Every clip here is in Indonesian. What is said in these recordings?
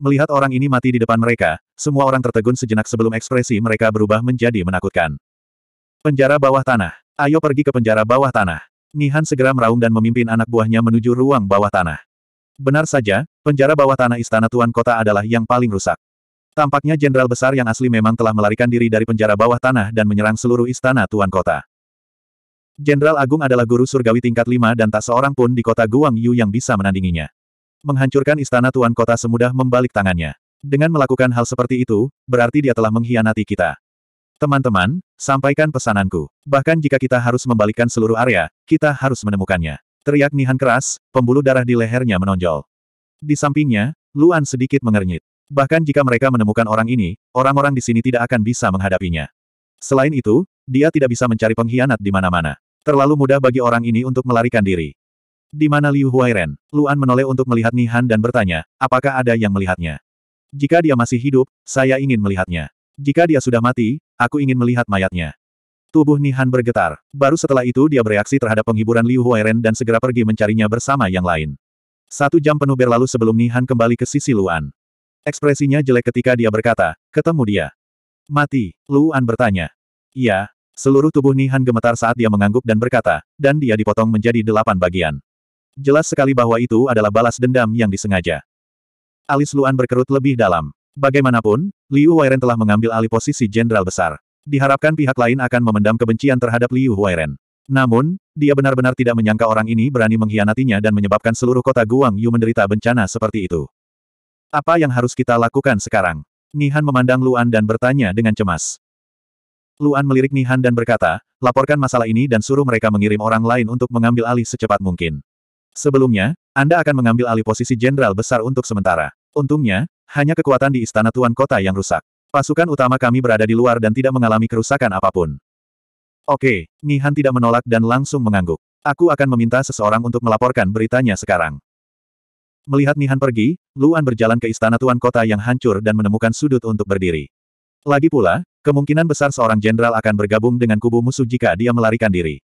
Melihat orang ini mati di depan mereka, semua orang tertegun sejenak sebelum ekspresi mereka berubah menjadi menakutkan. Penjara bawah tanah. Ayo pergi ke penjara bawah tanah. Nihan segera meraung dan memimpin anak buahnya menuju ruang bawah tanah. Benar saja, penjara bawah tanah istana Tuan Kota adalah yang paling rusak. Tampaknya jenderal besar yang asli memang telah melarikan diri dari penjara bawah tanah dan menyerang seluruh istana Tuan Kota. Jenderal Agung adalah guru surgawi tingkat 5 dan tak seorang pun di kota Guangyu yang bisa menandinginya. Menghancurkan istana tuan kota semudah membalik tangannya. Dengan melakukan hal seperti itu, berarti dia telah mengkhianati kita. Teman-teman, sampaikan pesananku. Bahkan jika kita harus membalikkan seluruh area, kita harus menemukannya. Teriak Nihan keras, pembuluh darah di lehernya menonjol. Di sampingnya, Luan sedikit mengernyit. Bahkan jika mereka menemukan orang ini, orang-orang di sini tidak akan bisa menghadapinya. Selain itu, dia tidak bisa mencari pengkhianat di mana-mana. Terlalu mudah bagi orang ini untuk melarikan diri. Di mana Liu Huairen? Luan menoleh untuk melihat Nihan dan bertanya, apakah ada yang melihatnya? Jika dia masih hidup, saya ingin melihatnya. Jika dia sudah mati, aku ingin melihat mayatnya. Tubuh Nihan bergetar. Baru setelah itu dia bereaksi terhadap penghiburan Liu Huairen dan segera pergi mencarinya bersama yang lain. Satu jam penuh berlalu sebelum Nihan kembali ke sisi Luan. Ekspresinya jelek ketika dia berkata, ketemu dia. Mati, Luan bertanya. Iya, seluruh tubuh Nihan gemetar saat dia mengangguk dan berkata, dan dia dipotong menjadi delapan bagian jelas sekali bahwa itu adalah balas dendam yang disengaja. Alis Luan berkerut lebih dalam. Bagaimanapun, Liu Huiren telah mengambil alih posisi jenderal besar. Diharapkan pihak lain akan memendam kebencian terhadap Liu Huiren. Namun, dia benar-benar tidak menyangka orang ini berani mengkhianatinya dan menyebabkan seluruh kota Guang Yu menderita bencana seperti itu. Apa yang harus kita lakukan sekarang? Nihan memandang Luan dan bertanya dengan cemas. Luan melirik Nihan dan berkata, laporkan masalah ini dan suruh mereka mengirim orang lain untuk mengambil alih secepat mungkin. Sebelumnya, Anda akan mengambil alih posisi jenderal besar untuk sementara. Untungnya, hanya kekuatan di istana tuan kota yang rusak. Pasukan utama kami berada di luar dan tidak mengalami kerusakan apapun. Oke, Nihan tidak menolak dan langsung mengangguk. Aku akan meminta seseorang untuk melaporkan beritanya sekarang. Melihat Nihan pergi, Luan berjalan ke istana tuan kota yang hancur dan menemukan sudut untuk berdiri. Lagi pula, kemungkinan besar seorang jenderal akan bergabung dengan kubu musuh jika dia melarikan diri.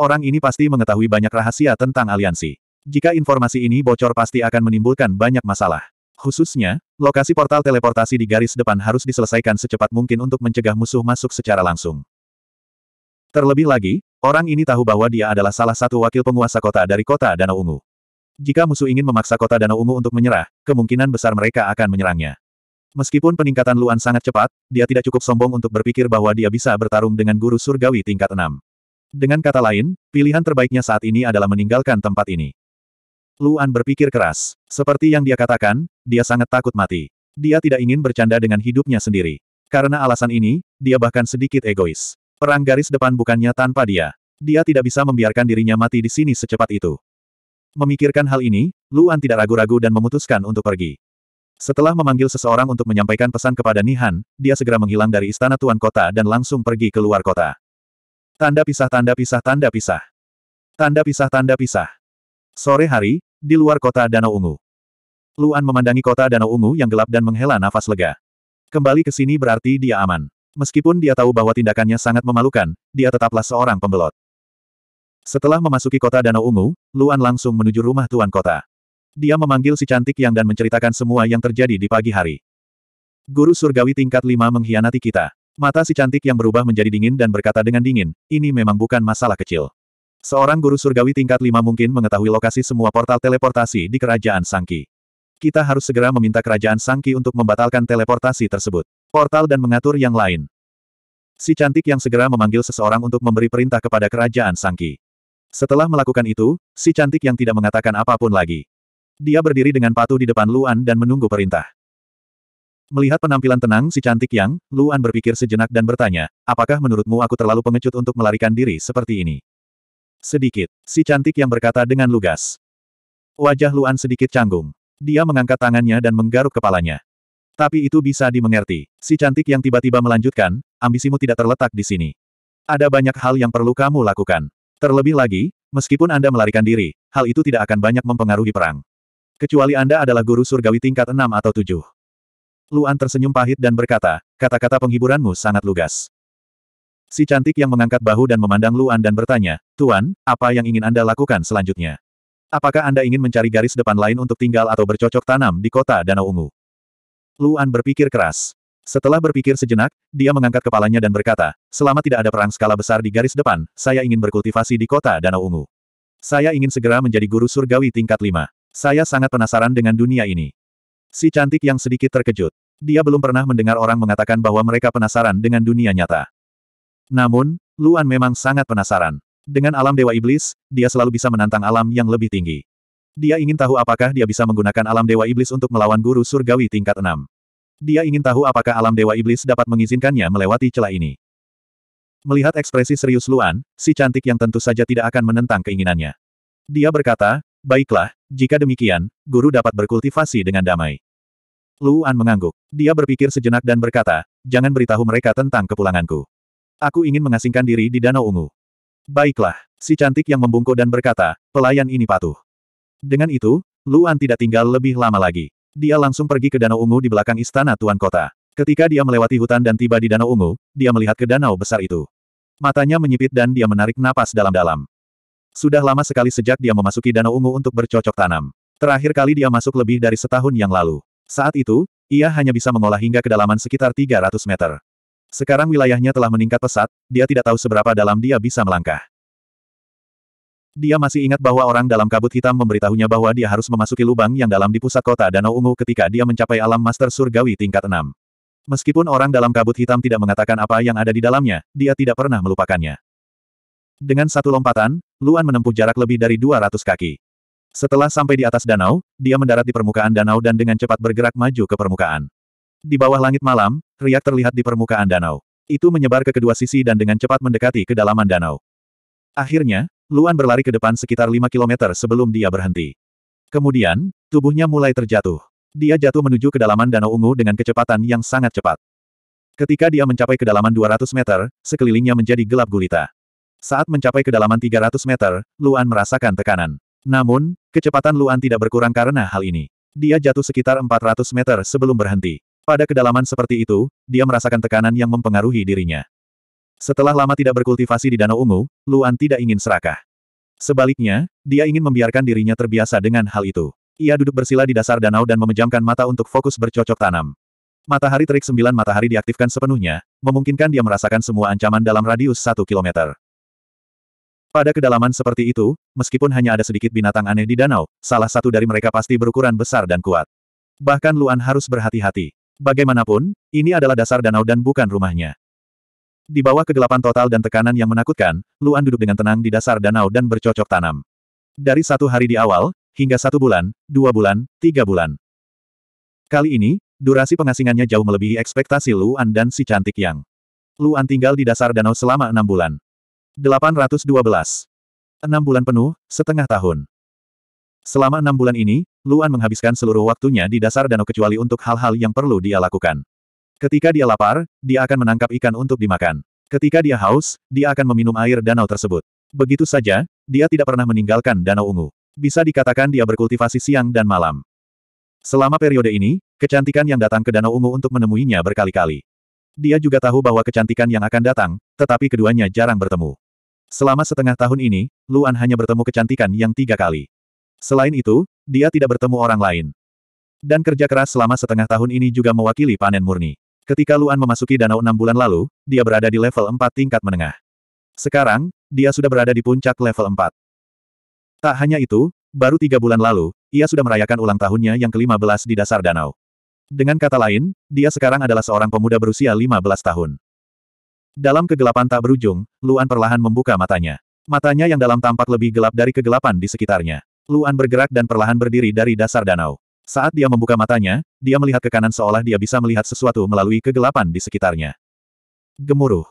Orang ini pasti mengetahui banyak rahasia tentang aliansi. Jika informasi ini bocor pasti akan menimbulkan banyak masalah. Khususnya, lokasi portal teleportasi di garis depan harus diselesaikan secepat mungkin untuk mencegah musuh masuk secara langsung. Terlebih lagi, orang ini tahu bahwa dia adalah salah satu wakil penguasa kota dari kota Danau Ungu. Jika musuh ingin memaksa kota Danau Ungu untuk menyerah, kemungkinan besar mereka akan menyerangnya. Meskipun peningkatan Luan sangat cepat, dia tidak cukup sombong untuk berpikir bahwa dia bisa bertarung dengan guru surgawi tingkat 6. Dengan kata lain, pilihan terbaiknya saat ini adalah meninggalkan tempat ini. Luan berpikir keras. Seperti yang dia katakan, dia sangat takut mati. Dia tidak ingin bercanda dengan hidupnya sendiri. Karena alasan ini, dia bahkan sedikit egois. Perang garis depan bukannya tanpa dia. Dia tidak bisa membiarkan dirinya mati di sini secepat itu. Memikirkan hal ini, Luan tidak ragu-ragu dan memutuskan untuk pergi. Setelah memanggil seseorang untuk menyampaikan pesan kepada Nihan, dia segera menghilang dari istana tuan kota dan langsung pergi ke luar kota. Tanda pisah tanda pisah tanda pisah. Tanda pisah tanda pisah. Sore hari, di luar kota Danau Ungu. Luan memandangi kota Danau Ungu yang gelap dan menghela nafas lega. Kembali ke sini berarti dia aman. Meskipun dia tahu bahwa tindakannya sangat memalukan, dia tetaplah seorang pembelot. Setelah memasuki kota Danau Ungu, Luan langsung menuju rumah tuan kota. Dia memanggil si cantik yang dan menceritakan semua yang terjadi di pagi hari. Guru surgawi tingkat lima mengkhianati kita. Mata si cantik yang berubah menjadi dingin dan berkata dengan dingin, ini memang bukan masalah kecil. Seorang guru surgawi tingkat 5 mungkin mengetahui lokasi semua portal teleportasi di kerajaan Sangki. Kita harus segera meminta kerajaan Sangki untuk membatalkan teleportasi tersebut. Portal dan mengatur yang lain. Si cantik yang segera memanggil seseorang untuk memberi perintah kepada kerajaan Sangki. Setelah melakukan itu, si cantik yang tidak mengatakan apapun lagi. Dia berdiri dengan patuh di depan Luan dan menunggu perintah. Melihat penampilan tenang si cantik yang, Luan berpikir sejenak dan bertanya, apakah menurutmu aku terlalu pengecut untuk melarikan diri seperti ini? Sedikit. Si cantik yang berkata dengan lugas. Wajah Luan sedikit canggung. Dia mengangkat tangannya dan menggaruk kepalanya. Tapi itu bisa dimengerti. Si cantik yang tiba-tiba melanjutkan, ambisimu tidak terletak di sini. Ada banyak hal yang perlu kamu lakukan. Terlebih lagi, meskipun Anda melarikan diri, hal itu tidak akan banyak mempengaruhi perang. Kecuali Anda adalah guru surgawi tingkat 6 atau 7. Luan tersenyum pahit dan berkata, kata-kata penghiburanmu sangat lugas. Si cantik yang mengangkat bahu dan memandang Luan dan bertanya, Tuan, apa yang ingin Anda lakukan selanjutnya? Apakah Anda ingin mencari garis depan lain untuk tinggal atau bercocok tanam di kota Danau Ungu? Luan berpikir keras. Setelah berpikir sejenak, dia mengangkat kepalanya dan berkata, selama tidak ada perang skala besar di garis depan, saya ingin berkultivasi di kota Danau Ungu. Saya ingin segera menjadi guru surgawi tingkat 5. Saya sangat penasaran dengan dunia ini. Si cantik yang sedikit terkejut. Dia belum pernah mendengar orang mengatakan bahwa mereka penasaran dengan dunia nyata. Namun, Luan memang sangat penasaran. Dengan alam Dewa Iblis, dia selalu bisa menantang alam yang lebih tinggi. Dia ingin tahu apakah dia bisa menggunakan alam Dewa Iblis untuk melawan guru surgawi tingkat 6. Dia ingin tahu apakah alam Dewa Iblis dapat mengizinkannya melewati celah ini. Melihat ekspresi serius Luan, si cantik yang tentu saja tidak akan menentang keinginannya. Dia berkata, baiklah, jika demikian, guru dapat berkultivasi dengan damai. Luan mengangguk. Dia berpikir sejenak dan berkata, jangan beritahu mereka tentang kepulanganku. Aku ingin mengasingkan diri di Danau Ungu. Baiklah, si cantik yang membungkuk dan berkata, pelayan ini patuh. Dengan itu, Luan tidak tinggal lebih lama lagi. Dia langsung pergi ke Danau Ungu di belakang istana Tuan Kota. Ketika dia melewati hutan dan tiba di Danau Ungu, dia melihat ke danau besar itu. Matanya menyipit dan dia menarik napas dalam-dalam. Sudah lama sekali sejak dia memasuki Danau Ungu untuk bercocok tanam. Terakhir kali dia masuk lebih dari setahun yang lalu. Saat itu, ia hanya bisa mengolah hingga kedalaman sekitar 300 meter. Sekarang wilayahnya telah meningkat pesat, dia tidak tahu seberapa dalam dia bisa melangkah. Dia masih ingat bahwa orang dalam kabut hitam memberitahunya bahwa dia harus memasuki lubang yang dalam di pusat kota Danau Ungu ketika dia mencapai alam master surgawi tingkat 6. Meskipun orang dalam kabut hitam tidak mengatakan apa yang ada di dalamnya, dia tidak pernah melupakannya. Dengan satu lompatan, Luan menempuh jarak lebih dari 200 kaki. Setelah sampai di atas danau, dia mendarat di permukaan danau dan dengan cepat bergerak maju ke permukaan. Di bawah langit malam, riak terlihat di permukaan danau. Itu menyebar ke kedua sisi dan dengan cepat mendekati kedalaman danau. Akhirnya, Luan berlari ke depan sekitar 5 km sebelum dia berhenti. Kemudian, tubuhnya mulai terjatuh. Dia jatuh menuju kedalaman danau ungu dengan kecepatan yang sangat cepat. Ketika dia mencapai kedalaman 200 meter, sekelilingnya menjadi gelap gulita. Saat mencapai kedalaman 300 meter, Luan merasakan tekanan. Namun, kecepatan Luan tidak berkurang karena hal ini. Dia jatuh sekitar 400 meter sebelum berhenti. Pada kedalaman seperti itu, dia merasakan tekanan yang mempengaruhi dirinya. Setelah lama tidak berkultivasi di Danau Ungu, Luan tidak ingin serakah. Sebaliknya, dia ingin membiarkan dirinya terbiasa dengan hal itu. Ia duduk bersila di dasar danau dan memejamkan mata untuk fokus bercocok tanam. Matahari terik sembilan matahari diaktifkan sepenuhnya, memungkinkan dia merasakan semua ancaman dalam radius satu kilometer. Pada kedalaman seperti itu, meskipun hanya ada sedikit binatang aneh di danau, salah satu dari mereka pasti berukuran besar dan kuat. Bahkan Luan harus berhati-hati. Bagaimanapun, ini adalah dasar danau dan bukan rumahnya. Di bawah kegelapan total dan tekanan yang menakutkan, Luan duduk dengan tenang di dasar danau dan bercocok tanam. Dari satu hari di awal, hingga satu bulan, dua bulan, tiga bulan. Kali ini, durasi pengasingannya jauh melebihi ekspektasi Luan dan si cantik yang. Luan tinggal di dasar danau selama enam bulan. 812. Enam bulan penuh, setengah tahun. Selama enam bulan ini, Luan menghabiskan seluruh waktunya di dasar danau kecuali untuk hal-hal yang perlu dia lakukan. Ketika dia lapar, dia akan menangkap ikan untuk dimakan. Ketika dia haus, dia akan meminum air danau tersebut. Begitu saja, dia tidak pernah meninggalkan danau ungu. Bisa dikatakan dia berkultivasi siang dan malam. Selama periode ini, kecantikan yang datang ke danau ungu untuk menemuinya berkali-kali. Dia juga tahu bahwa kecantikan yang akan datang, tetapi keduanya jarang bertemu. Selama setengah tahun ini, Luan hanya bertemu kecantikan yang tiga kali. Selain itu, dia tidak bertemu orang lain. Dan kerja keras selama setengah tahun ini juga mewakili panen murni. Ketika Luan memasuki danau enam bulan lalu, dia berada di level 4 tingkat menengah. Sekarang, dia sudah berada di puncak level 4. Tak hanya itu, baru tiga bulan lalu, ia sudah merayakan ulang tahunnya yang ke-15 di dasar danau. Dengan kata lain, dia sekarang adalah seorang pemuda berusia 15 tahun. Dalam kegelapan tak berujung, Luan perlahan membuka matanya. Matanya yang dalam tampak lebih gelap dari kegelapan di sekitarnya. Luan bergerak dan perlahan berdiri dari dasar danau. Saat dia membuka matanya, dia melihat ke kanan seolah dia bisa melihat sesuatu melalui kegelapan di sekitarnya. Gemuruh.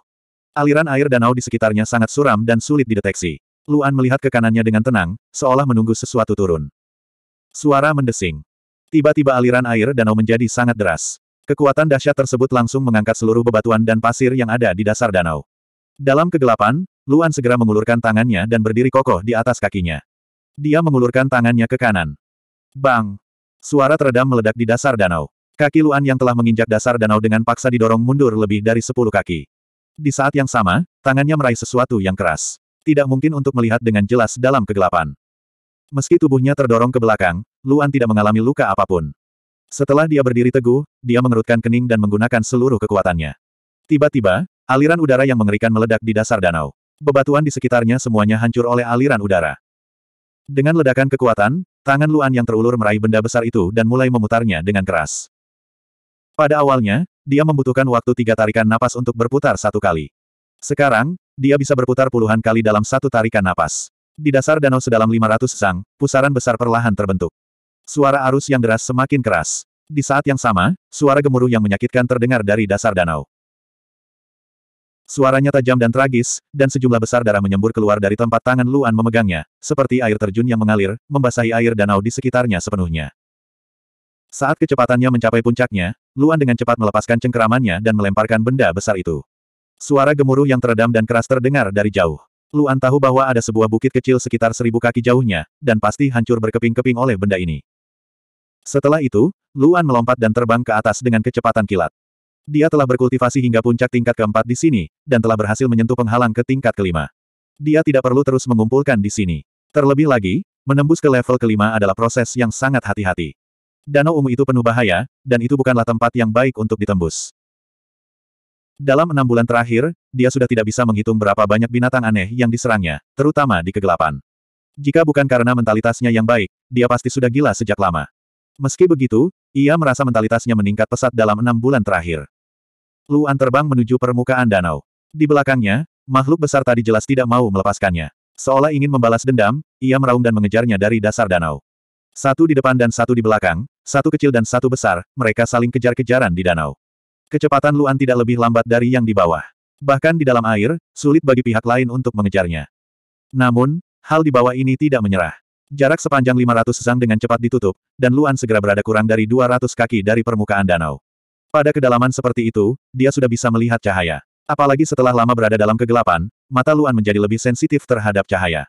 Aliran air danau di sekitarnya sangat suram dan sulit dideteksi. Luan melihat ke kanannya dengan tenang, seolah menunggu sesuatu turun. Suara mendesing. Tiba-tiba aliran air danau menjadi sangat deras. Kekuatan dahsyat tersebut langsung mengangkat seluruh bebatuan dan pasir yang ada di dasar danau. Dalam kegelapan, Luan segera mengulurkan tangannya dan berdiri kokoh di atas kakinya. Dia mengulurkan tangannya ke kanan. Bang! Suara teredam meledak di dasar danau. Kaki Luan yang telah menginjak dasar danau dengan paksa didorong mundur lebih dari sepuluh kaki. Di saat yang sama, tangannya meraih sesuatu yang keras. Tidak mungkin untuk melihat dengan jelas dalam kegelapan. Meski tubuhnya terdorong ke belakang, Luan tidak mengalami luka apapun. Setelah dia berdiri teguh, dia mengerutkan kening dan menggunakan seluruh kekuatannya. Tiba-tiba, aliran udara yang mengerikan meledak di dasar danau. Bebatuan di sekitarnya semuanya hancur oleh aliran udara. Dengan ledakan kekuatan, tangan Luan yang terulur meraih benda besar itu dan mulai memutarnya dengan keras. Pada awalnya, dia membutuhkan waktu tiga tarikan napas untuk berputar satu kali. Sekarang, dia bisa berputar puluhan kali dalam satu tarikan napas. Di dasar danau sedalam 500 sang, pusaran besar perlahan terbentuk. Suara arus yang deras semakin keras. Di saat yang sama, suara gemuruh yang menyakitkan terdengar dari dasar danau. Suaranya tajam dan tragis, dan sejumlah besar darah menyembur keluar dari tempat tangan Luan memegangnya, seperti air terjun yang mengalir, membasahi air danau di sekitarnya sepenuhnya. Saat kecepatannya mencapai puncaknya, Luan dengan cepat melepaskan cengkeramannya dan melemparkan benda besar itu. Suara gemuruh yang teredam dan keras terdengar dari jauh. Luan tahu bahwa ada sebuah bukit kecil sekitar seribu kaki jauhnya, dan pasti hancur berkeping-keping oleh benda ini. Setelah itu, Luan melompat dan terbang ke atas dengan kecepatan kilat. Dia telah berkultivasi hingga puncak tingkat keempat di sini, dan telah berhasil menyentuh penghalang ke tingkat kelima. Dia tidak perlu terus mengumpulkan di sini. Terlebih lagi, menembus ke level kelima adalah proses yang sangat hati-hati. Danau ungu itu penuh bahaya, dan itu bukanlah tempat yang baik untuk ditembus. Dalam enam bulan terakhir, dia sudah tidak bisa menghitung berapa banyak binatang aneh yang diserangnya, terutama di kegelapan. Jika bukan karena mentalitasnya yang baik, dia pasti sudah gila sejak lama. Meski begitu, ia merasa mentalitasnya meningkat pesat dalam enam bulan terakhir. Luan terbang menuju permukaan danau. Di belakangnya, makhluk besar tadi jelas tidak mau melepaskannya. Seolah ingin membalas dendam, ia meraung dan mengejarnya dari dasar danau. Satu di depan dan satu di belakang, satu kecil dan satu besar, mereka saling kejar-kejaran di danau. Kecepatan Luan tidak lebih lambat dari yang di bawah. Bahkan di dalam air, sulit bagi pihak lain untuk mengejarnya. Namun, hal di bawah ini tidak menyerah. Jarak sepanjang 500 sang dengan cepat ditutup, dan Luan segera berada kurang dari 200 kaki dari permukaan danau. Pada kedalaman seperti itu, dia sudah bisa melihat cahaya. Apalagi setelah lama berada dalam kegelapan, mata Luan menjadi lebih sensitif terhadap cahaya.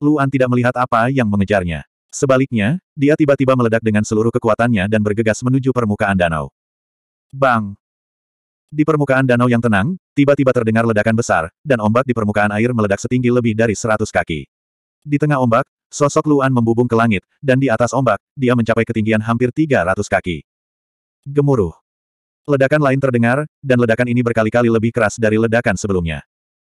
Luan tidak melihat apa yang mengejarnya. Sebaliknya, dia tiba-tiba meledak dengan seluruh kekuatannya dan bergegas menuju permukaan danau. Bang! Di permukaan danau yang tenang, tiba-tiba terdengar ledakan besar, dan ombak di permukaan air meledak setinggi lebih dari seratus kaki. Di tengah ombak, sosok Luan membubung ke langit, dan di atas ombak, dia mencapai ketinggian hampir tiga ratus kaki. Gemuruh. Ledakan lain terdengar, dan ledakan ini berkali-kali lebih keras dari ledakan sebelumnya.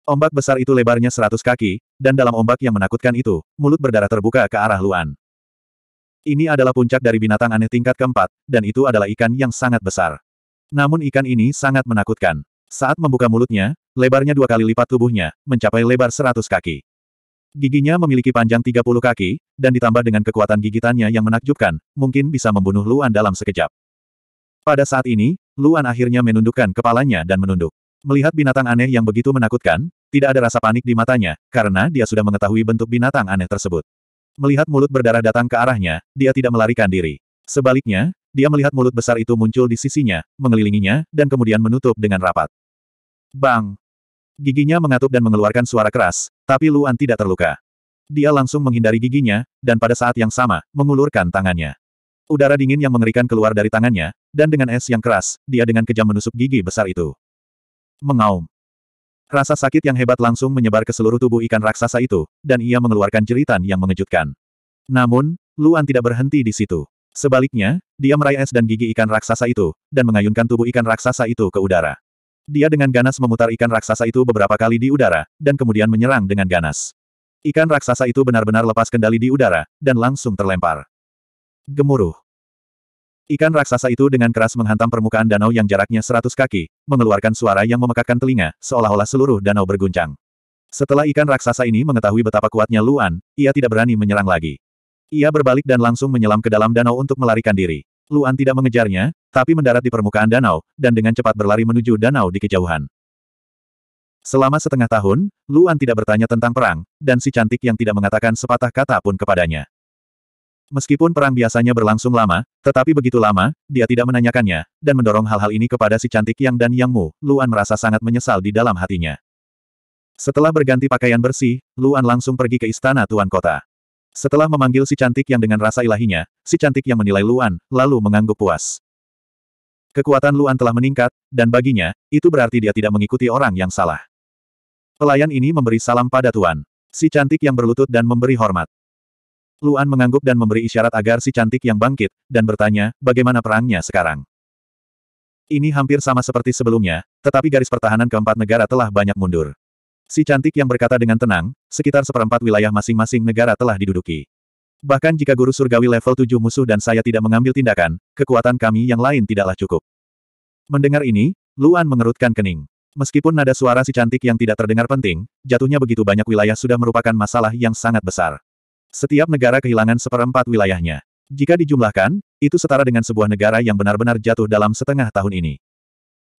Ombak besar itu lebarnya seratus kaki, dan dalam ombak yang menakutkan itu, mulut berdarah terbuka ke arah Luan. Ini adalah puncak dari binatang aneh tingkat keempat, dan itu adalah ikan yang sangat besar. Namun ikan ini sangat menakutkan. Saat membuka mulutnya, lebarnya dua kali lipat tubuhnya, mencapai lebar seratus kaki. Giginya memiliki panjang tiga puluh kaki, dan ditambah dengan kekuatan gigitannya yang menakjubkan, mungkin bisa membunuh Luan dalam sekejap. Pada saat ini, Luan akhirnya menundukkan kepalanya dan menunduk. Melihat binatang aneh yang begitu menakutkan, tidak ada rasa panik di matanya, karena dia sudah mengetahui bentuk binatang aneh tersebut. Melihat mulut berdarah datang ke arahnya, dia tidak melarikan diri. Sebaliknya, dia melihat mulut besar itu muncul di sisinya, mengelilinginya, dan kemudian menutup dengan rapat. Bang! Giginya mengatup dan mengeluarkan suara keras, tapi Luan tidak terluka. Dia langsung menghindari giginya, dan pada saat yang sama, mengulurkan tangannya. Udara dingin yang mengerikan keluar dari tangannya, dan dengan es yang keras, dia dengan kejam menusuk gigi besar itu. Mengaum. Rasa sakit yang hebat langsung menyebar ke seluruh tubuh ikan raksasa itu, dan ia mengeluarkan jeritan yang mengejutkan. Namun, Luan tidak berhenti di situ. Sebaliknya, dia meraih es dan gigi ikan raksasa itu, dan mengayunkan tubuh ikan raksasa itu ke udara. Dia dengan ganas memutar ikan raksasa itu beberapa kali di udara, dan kemudian menyerang dengan ganas. Ikan raksasa itu benar-benar lepas kendali di udara, dan langsung terlempar. Gemuruh. Ikan raksasa itu dengan keras menghantam permukaan danau yang jaraknya seratus kaki, mengeluarkan suara yang memekakkan telinga, seolah-olah seluruh danau berguncang. Setelah ikan raksasa ini mengetahui betapa kuatnya Luan, ia tidak berani menyerang lagi. Ia berbalik dan langsung menyelam ke dalam danau untuk melarikan diri. Luan tidak mengejarnya, tapi mendarat di permukaan danau, dan dengan cepat berlari menuju danau di kejauhan. Selama setengah tahun, Luan tidak bertanya tentang perang, dan si cantik yang tidak mengatakan sepatah kata pun kepadanya. Meskipun perang biasanya berlangsung lama, tetapi begitu lama, dia tidak menanyakannya, dan mendorong hal-hal ini kepada si cantik Yang dan Yang Mu, Luan merasa sangat menyesal di dalam hatinya. Setelah berganti pakaian bersih, Luan langsung pergi ke istana Tuan Kota. Setelah memanggil si cantik yang dengan rasa ilahinya, si cantik yang menilai Luan, lalu mengangguk puas. Kekuatan Luan telah meningkat, dan baginya, itu berarti dia tidak mengikuti orang yang salah. Pelayan ini memberi salam pada Tuan. Si cantik yang berlutut dan memberi hormat. Luan mengangguk dan memberi isyarat agar si cantik yang bangkit, dan bertanya, bagaimana perangnya sekarang? Ini hampir sama seperti sebelumnya, tetapi garis pertahanan keempat negara telah banyak mundur. Si cantik yang berkata dengan tenang, sekitar seperempat wilayah masing-masing negara telah diduduki. Bahkan jika guru surgawi level 7 musuh dan saya tidak mengambil tindakan, kekuatan kami yang lain tidaklah cukup. Mendengar ini, Luan mengerutkan kening. Meskipun nada suara si cantik yang tidak terdengar penting, jatuhnya begitu banyak wilayah sudah merupakan masalah yang sangat besar. Setiap negara kehilangan seperempat wilayahnya. Jika dijumlahkan, itu setara dengan sebuah negara yang benar-benar jatuh dalam setengah tahun ini.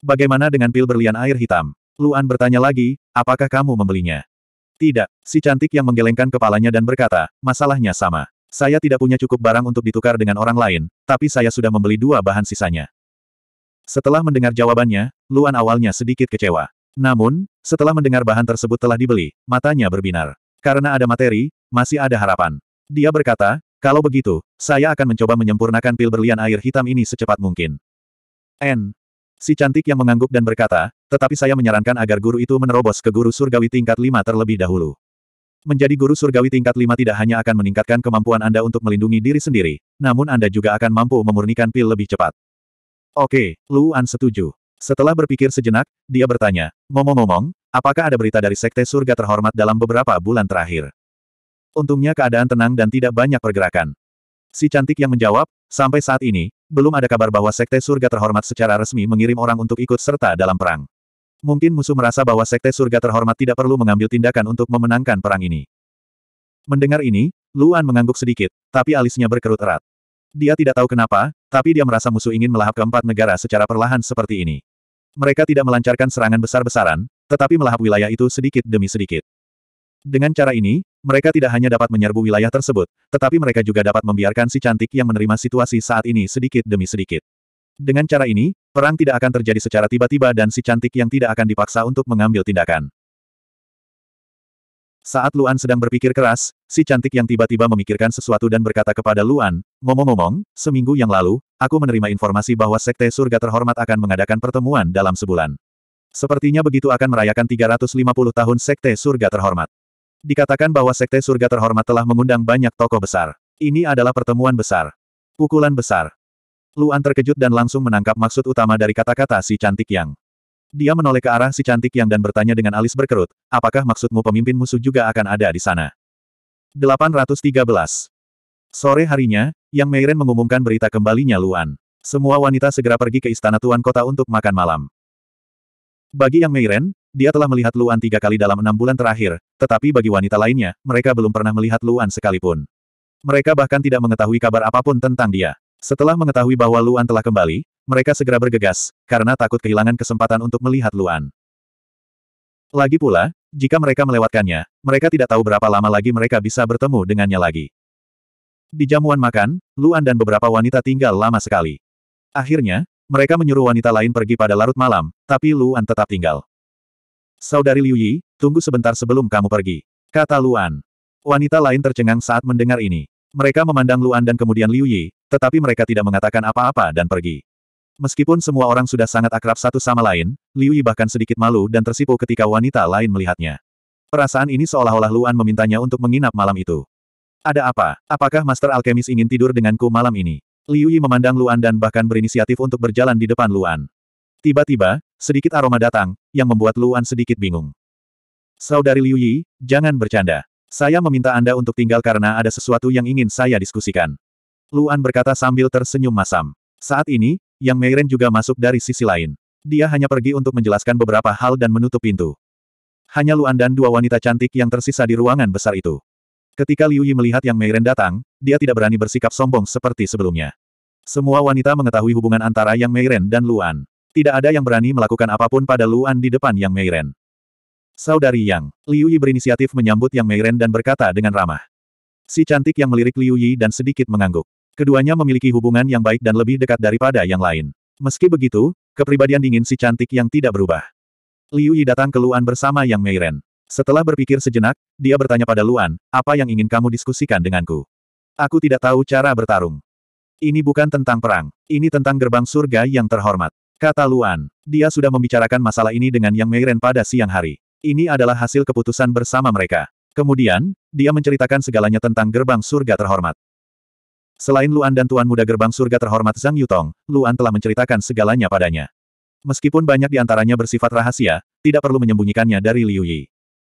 Bagaimana dengan pil berlian air hitam? Luan bertanya lagi, apakah kamu membelinya? Tidak, si cantik yang menggelengkan kepalanya dan berkata, masalahnya sama. Saya tidak punya cukup barang untuk ditukar dengan orang lain, tapi saya sudah membeli dua bahan sisanya. Setelah mendengar jawabannya, Luan awalnya sedikit kecewa. Namun, setelah mendengar bahan tersebut telah dibeli, matanya berbinar. Karena ada materi, masih ada harapan. Dia berkata, kalau begitu, saya akan mencoba menyempurnakan pil berlian air hitam ini secepat mungkin. N. Si cantik yang mengangguk dan berkata, tetapi saya menyarankan agar guru itu menerobos ke guru surgawi tingkat 5 terlebih dahulu. Menjadi guru surgawi tingkat 5 tidak hanya akan meningkatkan kemampuan Anda untuk melindungi diri sendiri, namun Anda juga akan mampu memurnikan pil lebih cepat. Oke, Luan setuju. Setelah berpikir sejenak, dia bertanya, ngomong-ngomong, Apakah ada berita dari Sekte Surga terhormat dalam beberapa bulan terakhir? Untungnya keadaan tenang dan tidak banyak pergerakan. Si cantik yang menjawab, sampai saat ini, belum ada kabar bahwa Sekte Surga terhormat secara resmi mengirim orang untuk ikut serta dalam perang. Mungkin musuh merasa bahwa Sekte Surga terhormat tidak perlu mengambil tindakan untuk memenangkan perang ini. Mendengar ini, Luan mengangguk sedikit, tapi alisnya berkerut erat. Dia tidak tahu kenapa, tapi dia merasa musuh ingin melahap keempat negara secara perlahan seperti ini. Mereka tidak melancarkan serangan besar-besaran, tetapi melahap wilayah itu sedikit demi sedikit. Dengan cara ini, mereka tidak hanya dapat menyerbu wilayah tersebut, tetapi mereka juga dapat membiarkan si cantik yang menerima situasi saat ini sedikit demi sedikit. Dengan cara ini, perang tidak akan terjadi secara tiba-tiba dan si cantik yang tidak akan dipaksa untuk mengambil tindakan. Saat Luan sedang berpikir keras, si cantik yang tiba-tiba memikirkan sesuatu dan berkata kepada Luan, ngomong-ngomong, seminggu yang lalu, aku menerima informasi bahwa Sekte Surga Terhormat akan mengadakan pertemuan dalam sebulan. Sepertinya begitu akan merayakan 350 tahun Sekte Surga Terhormat. Dikatakan bahwa Sekte Surga Terhormat telah mengundang banyak tokoh besar. Ini adalah pertemuan besar. Pukulan besar. Luan terkejut dan langsung menangkap maksud utama dari kata-kata si cantik yang. Dia menoleh ke arah si cantik yang dan bertanya dengan alis berkerut, apakah maksudmu pemimpin musuh juga akan ada di sana? 813. Sore harinya, Yang Meiren mengumumkan berita kembalinya Luan. Semua wanita segera pergi ke istana tuan kota untuk makan malam. Bagi Yang Meiren, dia telah melihat Luan tiga kali dalam enam bulan terakhir, tetapi bagi wanita lainnya, mereka belum pernah melihat Luan sekalipun. Mereka bahkan tidak mengetahui kabar apapun tentang dia. Setelah mengetahui bahwa Luan telah kembali, mereka segera bergegas, karena takut kehilangan kesempatan untuk melihat Luan. Lagi pula, jika mereka melewatkannya, mereka tidak tahu berapa lama lagi mereka bisa bertemu dengannya lagi. Di jamuan makan, Luan dan beberapa wanita tinggal lama sekali. Akhirnya, mereka menyuruh wanita lain pergi pada larut malam, tapi Luan tetap tinggal. Saudari Liu Yi, tunggu sebentar sebelum kamu pergi. Kata Luan. Wanita lain tercengang saat mendengar ini. Mereka memandang Luan dan kemudian Liu Yi, tetapi mereka tidak mengatakan apa-apa dan pergi. Meskipun semua orang sudah sangat akrab satu sama lain, Liu Yi bahkan sedikit malu dan tersipu ketika wanita lain melihatnya. Perasaan ini seolah-olah Luan memintanya untuk menginap malam itu. Ada apa? Apakah Master Alkemis ingin tidur denganku malam ini? Liu Yi memandang Luan dan bahkan berinisiatif untuk berjalan di depan Luan. Tiba-tiba, sedikit aroma datang, yang membuat Luan sedikit bingung. Saudari Liu Yi, jangan bercanda. Saya meminta Anda untuk tinggal karena ada sesuatu yang ingin saya diskusikan. Luan berkata sambil tersenyum masam. Saat ini, Yang Meiren juga masuk dari sisi lain. Dia hanya pergi untuk menjelaskan beberapa hal dan menutup pintu. Hanya Luan dan dua wanita cantik yang tersisa di ruangan besar itu. Ketika Liu Yi melihat Yang Meiren datang, dia tidak berani bersikap sombong seperti sebelumnya. Semua wanita mengetahui hubungan antara Yang Meiren dan Luan. Tidak ada yang berani melakukan apapun pada Luan di depan Yang Meiren. Saudari Yang, Liu Yi berinisiatif menyambut Yang Meiren dan berkata dengan ramah. Si cantik yang melirik Liu Yi dan sedikit mengangguk. Keduanya memiliki hubungan yang baik dan lebih dekat daripada yang lain. Meski begitu, kepribadian dingin si cantik yang tidak berubah. Liu Yi datang ke Luan bersama Yang Meiren. Setelah berpikir sejenak, dia bertanya pada Luan, apa yang ingin kamu diskusikan denganku? Aku tidak tahu cara bertarung. Ini bukan tentang perang, ini tentang gerbang surga yang terhormat. Kata Luan, dia sudah membicarakan masalah ini dengan Yang Meiren pada siang hari. Ini adalah hasil keputusan bersama mereka. Kemudian, dia menceritakan segalanya tentang gerbang surga terhormat. Selain Luan dan Tuan Muda Gerbang Surga Terhormat Zhang Yutong, Luan telah menceritakan segalanya padanya. Meskipun banyak di antaranya bersifat rahasia, tidak perlu menyembunyikannya dari Liu Yi.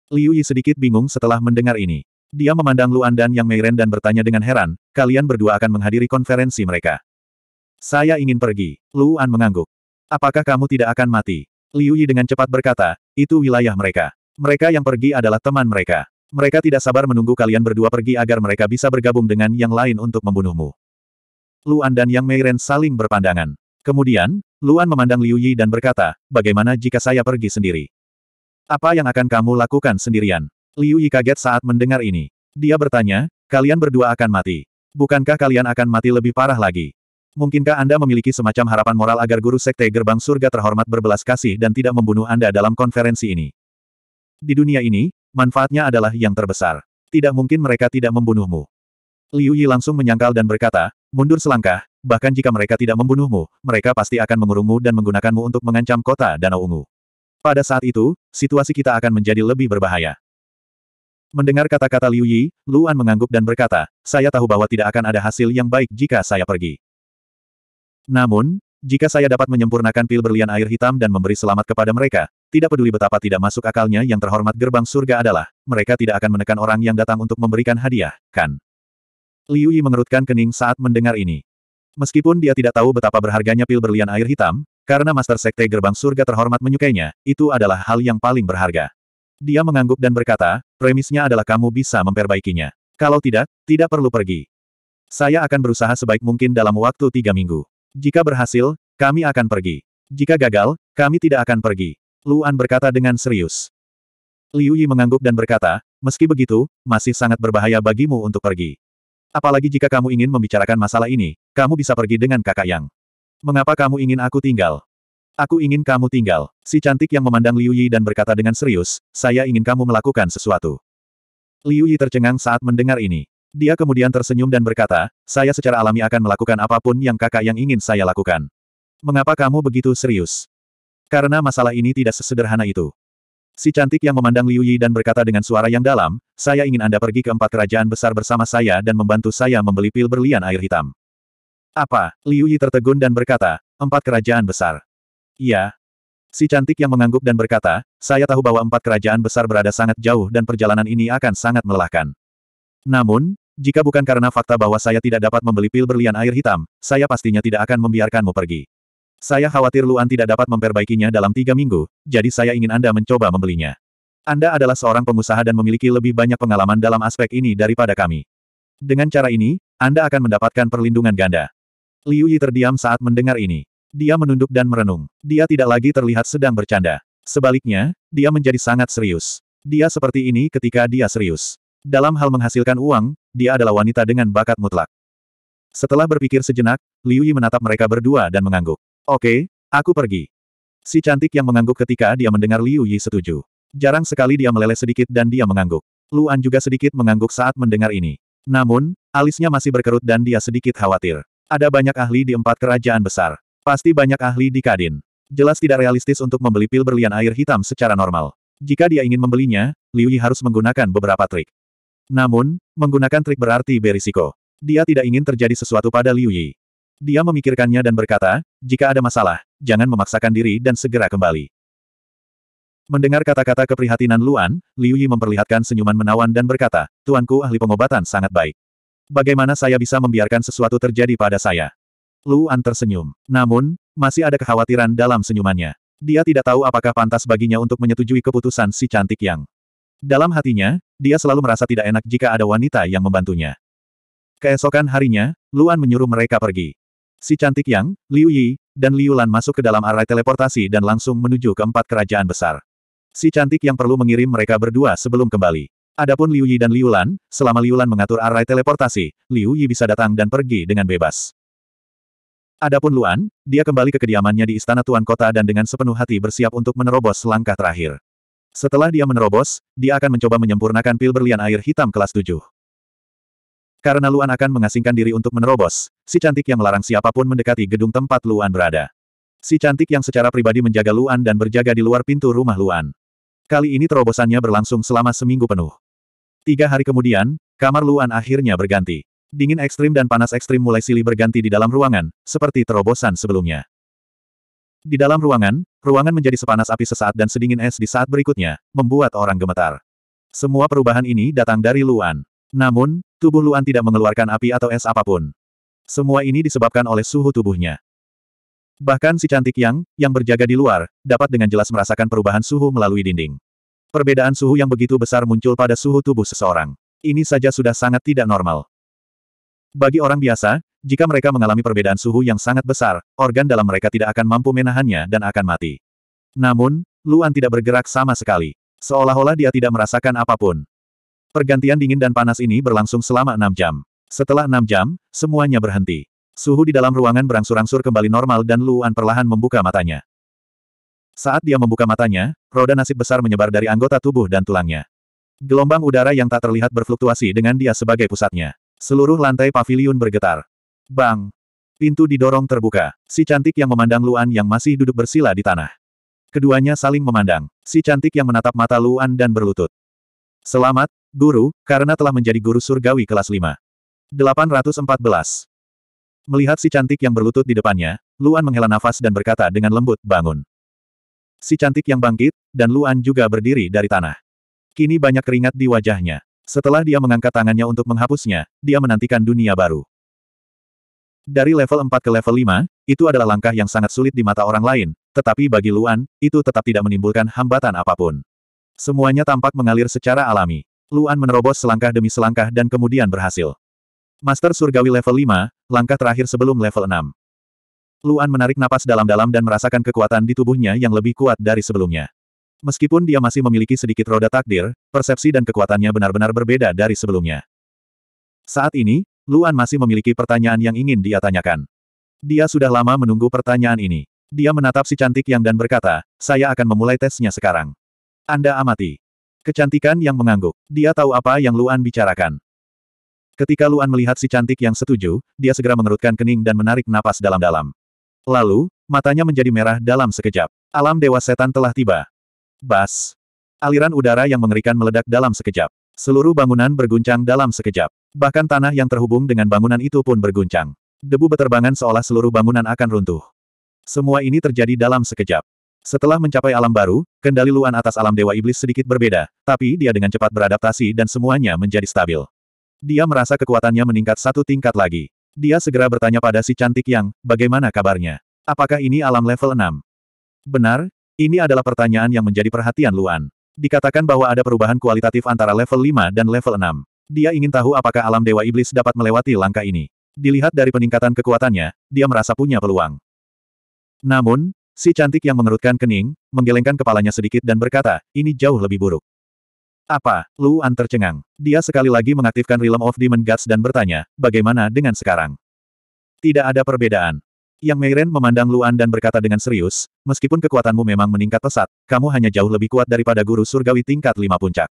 Liu Yi sedikit bingung setelah mendengar ini. Dia memandang Luan dan Yang Meiren dan bertanya dengan heran, kalian berdua akan menghadiri konferensi mereka. Saya ingin pergi. Luan mengangguk. Apakah kamu tidak akan mati? Liu Yi dengan cepat berkata, itu wilayah mereka. Mereka yang pergi adalah teman mereka. Mereka tidak sabar menunggu kalian berdua pergi agar mereka bisa bergabung dengan yang lain untuk membunuhmu. Luan dan Yang Meiren saling berpandangan. Kemudian, Luan memandang Liu Yi dan berkata, bagaimana jika saya pergi sendiri? Apa yang akan kamu lakukan sendirian? Liu Yi kaget saat mendengar ini. Dia bertanya, kalian berdua akan mati. Bukankah kalian akan mati lebih parah lagi? Mungkinkah Anda memiliki semacam harapan moral agar guru sekte gerbang surga terhormat berbelas kasih dan tidak membunuh Anda dalam konferensi ini? Di dunia ini, manfaatnya adalah yang terbesar. Tidak mungkin mereka tidak membunuhmu. Liu Yi langsung menyangkal dan berkata, mundur selangkah, bahkan jika mereka tidak membunuhmu, mereka pasti akan mengurungmu dan menggunakanmu untuk mengancam kota Danau Ungu. Pada saat itu, situasi kita akan menjadi lebih berbahaya. Mendengar kata-kata Liu Yi, Luan mengangguk dan berkata, saya tahu bahwa tidak akan ada hasil yang baik jika saya pergi. Namun, jika saya dapat menyempurnakan pil berlian air hitam dan memberi selamat kepada mereka, tidak peduli betapa tidak masuk akalnya yang terhormat gerbang surga adalah, mereka tidak akan menekan orang yang datang untuk memberikan hadiah, kan? Liu Yi mengerutkan kening saat mendengar ini. Meskipun dia tidak tahu betapa berharganya pil berlian air hitam, karena Master Sekte Gerbang Surga terhormat menyukainya, itu adalah hal yang paling berharga. Dia mengangguk dan berkata, premisnya adalah kamu bisa memperbaikinya. Kalau tidak, tidak perlu pergi. Saya akan berusaha sebaik mungkin dalam waktu tiga minggu. Jika berhasil, kami akan pergi. Jika gagal, kami tidak akan pergi. Luan berkata dengan serius. Liu Yi mengangguk dan berkata, meski begitu, masih sangat berbahaya bagimu untuk pergi. Apalagi jika kamu ingin membicarakan masalah ini, kamu bisa pergi dengan kakak Yang. Mengapa kamu ingin aku tinggal? Aku ingin kamu tinggal. Si cantik yang memandang Liu Yi dan berkata dengan serius, saya ingin kamu melakukan sesuatu. Liu Yi tercengang saat mendengar ini. Dia kemudian tersenyum dan berkata, saya secara alami akan melakukan apapun yang kakak yang ingin saya lakukan. Mengapa kamu begitu serius? Karena masalah ini tidak sesederhana itu. Si cantik yang memandang Liu Yi dan berkata dengan suara yang dalam, saya ingin Anda pergi ke empat kerajaan besar bersama saya dan membantu saya membeli pil berlian air hitam. Apa? Liu Yi tertegun dan berkata, empat kerajaan besar. Iya. Si cantik yang mengangguk dan berkata, saya tahu bahwa empat kerajaan besar berada sangat jauh dan perjalanan ini akan sangat melelahkan. Namun, jika bukan karena fakta bahwa saya tidak dapat membeli pil berlian air hitam, saya pastinya tidak akan membiarkanmu pergi. Saya khawatir Luan tidak dapat memperbaikinya dalam tiga minggu, jadi saya ingin Anda mencoba membelinya. Anda adalah seorang pengusaha dan memiliki lebih banyak pengalaman dalam aspek ini daripada kami. Dengan cara ini, Anda akan mendapatkan perlindungan ganda. Liu Yi terdiam saat mendengar ini. Dia menunduk dan merenung. Dia tidak lagi terlihat sedang bercanda. Sebaliknya, dia menjadi sangat serius. Dia seperti ini ketika dia serius. Dalam hal menghasilkan uang, dia adalah wanita dengan bakat mutlak. Setelah berpikir sejenak, Liu Yi menatap mereka berdua dan mengangguk. Oke, aku pergi. Si cantik yang mengangguk ketika dia mendengar Liu Yi setuju. Jarang sekali dia meleleh sedikit dan dia mengangguk. Luan juga sedikit mengangguk saat mendengar ini. Namun, alisnya masih berkerut dan dia sedikit khawatir. Ada banyak ahli di empat kerajaan besar. Pasti banyak ahli di Kadin. Jelas tidak realistis untuk membeli pil berlian air hitam secara normal. Jika dia ingin membelinya, Liu Yi harus menggunakan beberapa trik. Namun, menggunakan trik berarti berisiko. Dia tidak ingin terjadi sesuatu pada Liu Yi. Dia memikirkannya dan berkata, jika ada masalah, jangan memaksakan diri dan segera kembali. Mendengar kata-kata keprihatinan Luan, Liu Yi memperlihatkan senyuman menawan dan berkata, Tuanku ahli pengobatan sangat baik. Bagaimana saya bisa membiarkan sesuatu terjadi pada saya? Luan tersenyum. Namun, masih ada kekhawatiran dalam senyumannya. Dia tidak tahu apakah pantas baginya untuk menyetujui keputusan si cantik yang. Dalam hatinya, dia selalu merasa tidak enak jika ada wanita yang membantunya. Keesokan harinya, Luan menyuruh mereka pergi. Si cantik yang, Liu Yi, dan Liu Lan masuk ke dalam arai teleportasi dan langsung menuju ke empat kerajaan besar. Si cantik yang perlu mengirim mereka berdua sebelum kembali. Adapun Liu Yi dan Liu Lan, selama Liu Lan mengatur array teleportasi, Liu Yi bisa datang dan pergi dengan bebas. Adapun Luan, dia kembali ke kediamannya di Istana Tuan Kota dan dengan sepenuh hati bersiap untuk menerobos langkah terakhir. Setelah dia menerobos, dia akan mencoba menyempurnakan pil berlian air hitam kelas 7. Karena Luan akan mengasingkan diri untuk menerobos, si cantik yang melarang siapapun mendekati gedung tempat Luan berada. Si cantik yang secara pribadi menjaga Luan dan berjaga di luar pintu rumah Luan. Kali ini terobosannya berlangsung selama seminggu penuh. Tiga hari kemudian, kamar Luan akhirnya berganti. Dingin ekstrim dan panas ekstrim mulai silih berganti di dalam ruangan, seperti terobosan sebelumnya. Di dalam ruangan, ruangan menjadi sepanas api sesaat dan sedingin es di saat berikutnya, membuat orang gemetar. Semua perubahan ini datang dari Luan. Namun, tubuh Luan tidak mengeluarkan api atau es apapun. Semua ini disebabkan oleh suhu tubuhnya. Bahkan si cantik Yang, yang berjaga di luar, dapat dengan jelas merasakan perubahan suhu melalui dinding. Perbedaan suhu yang begitu besar muncul pada suhu tubuh seseorang. Ini saja sudah sangat tidak normal. Bagi orang biasa, jika mereka mengalami perbedaan suhu yang sangat besar, organ dalam mereka tidak akan mampu menahannya dan akan mati. Namun, Luan tidak bergerak sama sekali. Seolah-olah dia tidak merasakan apapun. Pergantian dingin dan panas ini berlangsung selama enam jam. Setelah enam jam, semuanya berhenti. Suhu di dalam ruangan berangsur-angsur kembali normal dan Luan perlahan membuka matanya. Saat dia membuka matanya, roda nasib besar menyebar dari anggota tubuh dan tulangnya. Gelombang udara yang tak terlihat berfluktuasi dengan dia sebagai pusatnya. Seluruh lantai paviliun bergetar. Bang! Pintu didorong terbuka. Si cantik yang memandang Luan yang masih duduk bersila di tanah. Keduanya saling memandang. Si cantik yang menatap mata Luan dan berlutut. Selamat, guru, karena telah menjadi guru surgawi kelas 5. 814. Melihat si cantik yang berlutut di depannya, Luan menghela nafas dan berkata dengan lembut, bangun. Si cantik yang bangkit, dan Luan juga berdiri dari tanah. Kini banyak keringat di wajahnya. Setelah dia mengangkat tangannya untuk menghapusnya, dia menantikan dunia baru. Dari level 4 ke level 5, itu adalah langkah yang sangat sulit di mata orang lain, tetapi bagi Luan, itu tetap tidak menimbulkan hambatan apapun. Semuanya tampak mengalir secara alami. Luan menerobos selangkah demi selangkah dan kemudian berhasil. Master Surgawi level 5, langkah terakhir sebelum level 6. Luan menarik napas dalam-dalam dan merasakan kekuatan di tubuhnya yang lebih kuat dari sebelumnya. Meskipun dia masih memiliki sedikit roda takdir, persepsi dan kekuatannya benar-benar berbeda dari sebelumnya. Saat ini, Luan masih memiliki pertanyaan yang ingin dia tanyakan. Dia sudah lama menunggu pertanyaan ini. Dia menatap si cantik yang dan berkata, saya akan memulai tesnya sekarang. Anda amati. Kecantikan yang mengangguk. Dia tahu apa yang Luan bicarakan. Ketika Luan melihat si cantik yang setuju, dia segera mengerutkan kening dan menarik napas dalam-dalam. Lalu, matanya menjadi merah dalam sekejap. Alam dewa setan telah tiba. Bas. Aliran udara yang mengerikan meledak dalam sekejap. Seluruh bangunan berguncang dalam sekejap. Bahkan tanah yang terhubung dengan bangunan itu pun berguncang. Debu beterbangan seolah seluruh bangunan akan runtuh. Semua ini terjadi dalam sekejap. Setelah mencapai alam baru, kendali Luan atas alam Dewa Iblis sedikit berbeda, tapi dia dengan cepat beradaptasi dan semuanya menjadi stabil. Dia merasa kekuatannya meningkat satu tingkat lagi. Dia segera bertanya pada si cantik yang, bagaimana kabarnya? Apakah ini alam level 6? Benar, ini adalah pertanyaan yang menjadi perhatian Luan. Dikatakan bahwa ada perubahan kualitatif antara level 5 dan level 6. Dia ingin tahu apakah alam Dewa Iblis dapat melewati langkah ini. Dilihat dari peningkatan kekuatannya, dia merasa punya peluang. Namun, si cantik yang mengerutkan kening, menggelengkan kepalanya sedikit dan berkata, ini jauh lebih buruk. Apa? Luan tercengang. Dia sekali lagi mengaktifkan Realm of Demon Gods dan bertanya, bagaimana dengan sekarang? Tidak ada perbedaan. Yang Meiren memandang Luan dan berkata dengan serius, meskipun kekuatanmu memang meningkat pesat, kamu hanya jauh lebih kuat daripada guru surgawi tingkat lima puncak.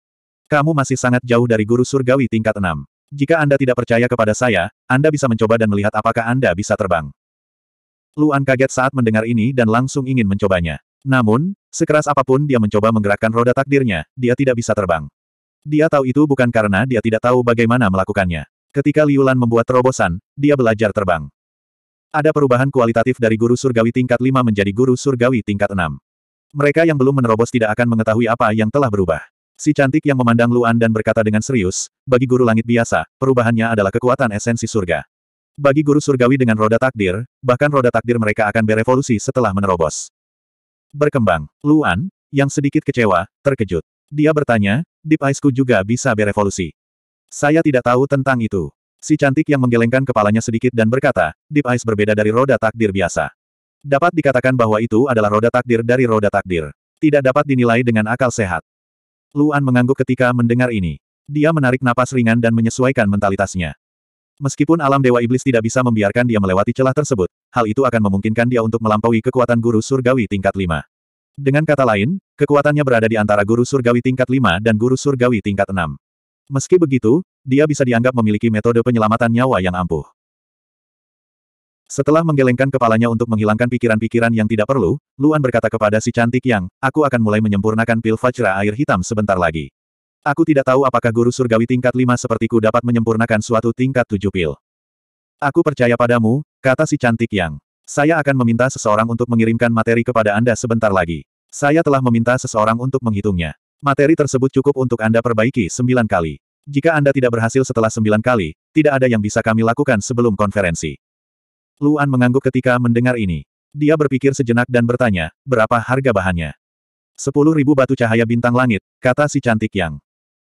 Kamu masih sangat jauh dari guru surgawi tingkat enam. Jika Anda tidak percaya kepada saya, Anda bisa mencoba dan melihat apakah Anda bisa terbang. Luan kaget saat mendengar ini dan langsung ingin mencobanya. Namun, sekeras apapun dia mencoba menggerakkan roda takdirnya, dia tidak bisa terbang. Dia tahu itu bukan karena dia tidak tahu bagaimana melakukannya. Ketika Liulan membuat terobosan, dia belajar terbang. Ada perubahan kualitatif dari guru surgawi tingkat 5 menjadi guru surgawi tingkat 6. Mereka yang belum menerobos tidak akan mengetahui apa yang telah berubah. Si cantik yang memandang Luan dan berkata dengan serius, bagi guru langit biasa, perubahannya adalah kekuatan esensi surga. Bagi guru surgawi dengan roda takdir, bahkan roda takdir mereka akan berevolusi setelah menerobos berkembang. Luan, yang sedikit kecewa, terkejut. Dia bertanya, Deep ice juga bisa berevolusi. Saya tidak tahu tentang itu. Si cantik yang menggelengkan kepalanya sedikit dan berkata, Deep Ice berbeda dari roda takdir biasa. Dapat dikatakan bahwa itu adalah roda takdir dari roda takdir. Tidak dapat dinilai dengan akal sehat. Luan mengangguk ketika mendengar ini. Dia menarik napas ringan dan menyesuaikan mentalitasnya. Meskipun alam Dewa Iblis tidak bisa membiarkan dia melewati celah tersebut, hal itu akan memungkinkan dia untuk melampaui kekuatan guru surgawi tingkat 5. Dengan kata lain, kekuatannya berada di antara guru surgawi tingkat 5 dan guru surgawi tingkat 6. Meski begitu, dia bisa dianggap memiliki metode penyelamatan nyawa yang ampuh. Setelah menggelengkan kepalanya untuk menghilangkan pikiran-pikiran yang tidak perlu, Luan berkata kepada si cantik yang, aku akan mulai menyempurnakan pil fajra air hitam sebentar lagi. Aku tidak tahu apakah guru surgawi tingkat 5 sepertiku dapat menyempurnakan suatu tingkat 7 pil. Aku percaya padamu, kata si cantik yang. Saya akan meminta seseorang untuk mengirimkan materi kepada Anda sebentar lagi. Saya telah meminta seseorang untuk menghitungnya. Materi tersebut cukup untuk Anda perbaiki sembilan kali. Jika Anda tidak berhasil setelah sembilan kali, tidak ada yang bisa kami lakukan sebelum konferensi. Luan mengangguk ketika mendengar ini. Dia berpikir sejenak dan bertanya, berapa harga bahannya? Sepuluh ribu batu cahaya bintang langit, kata si cantik yang.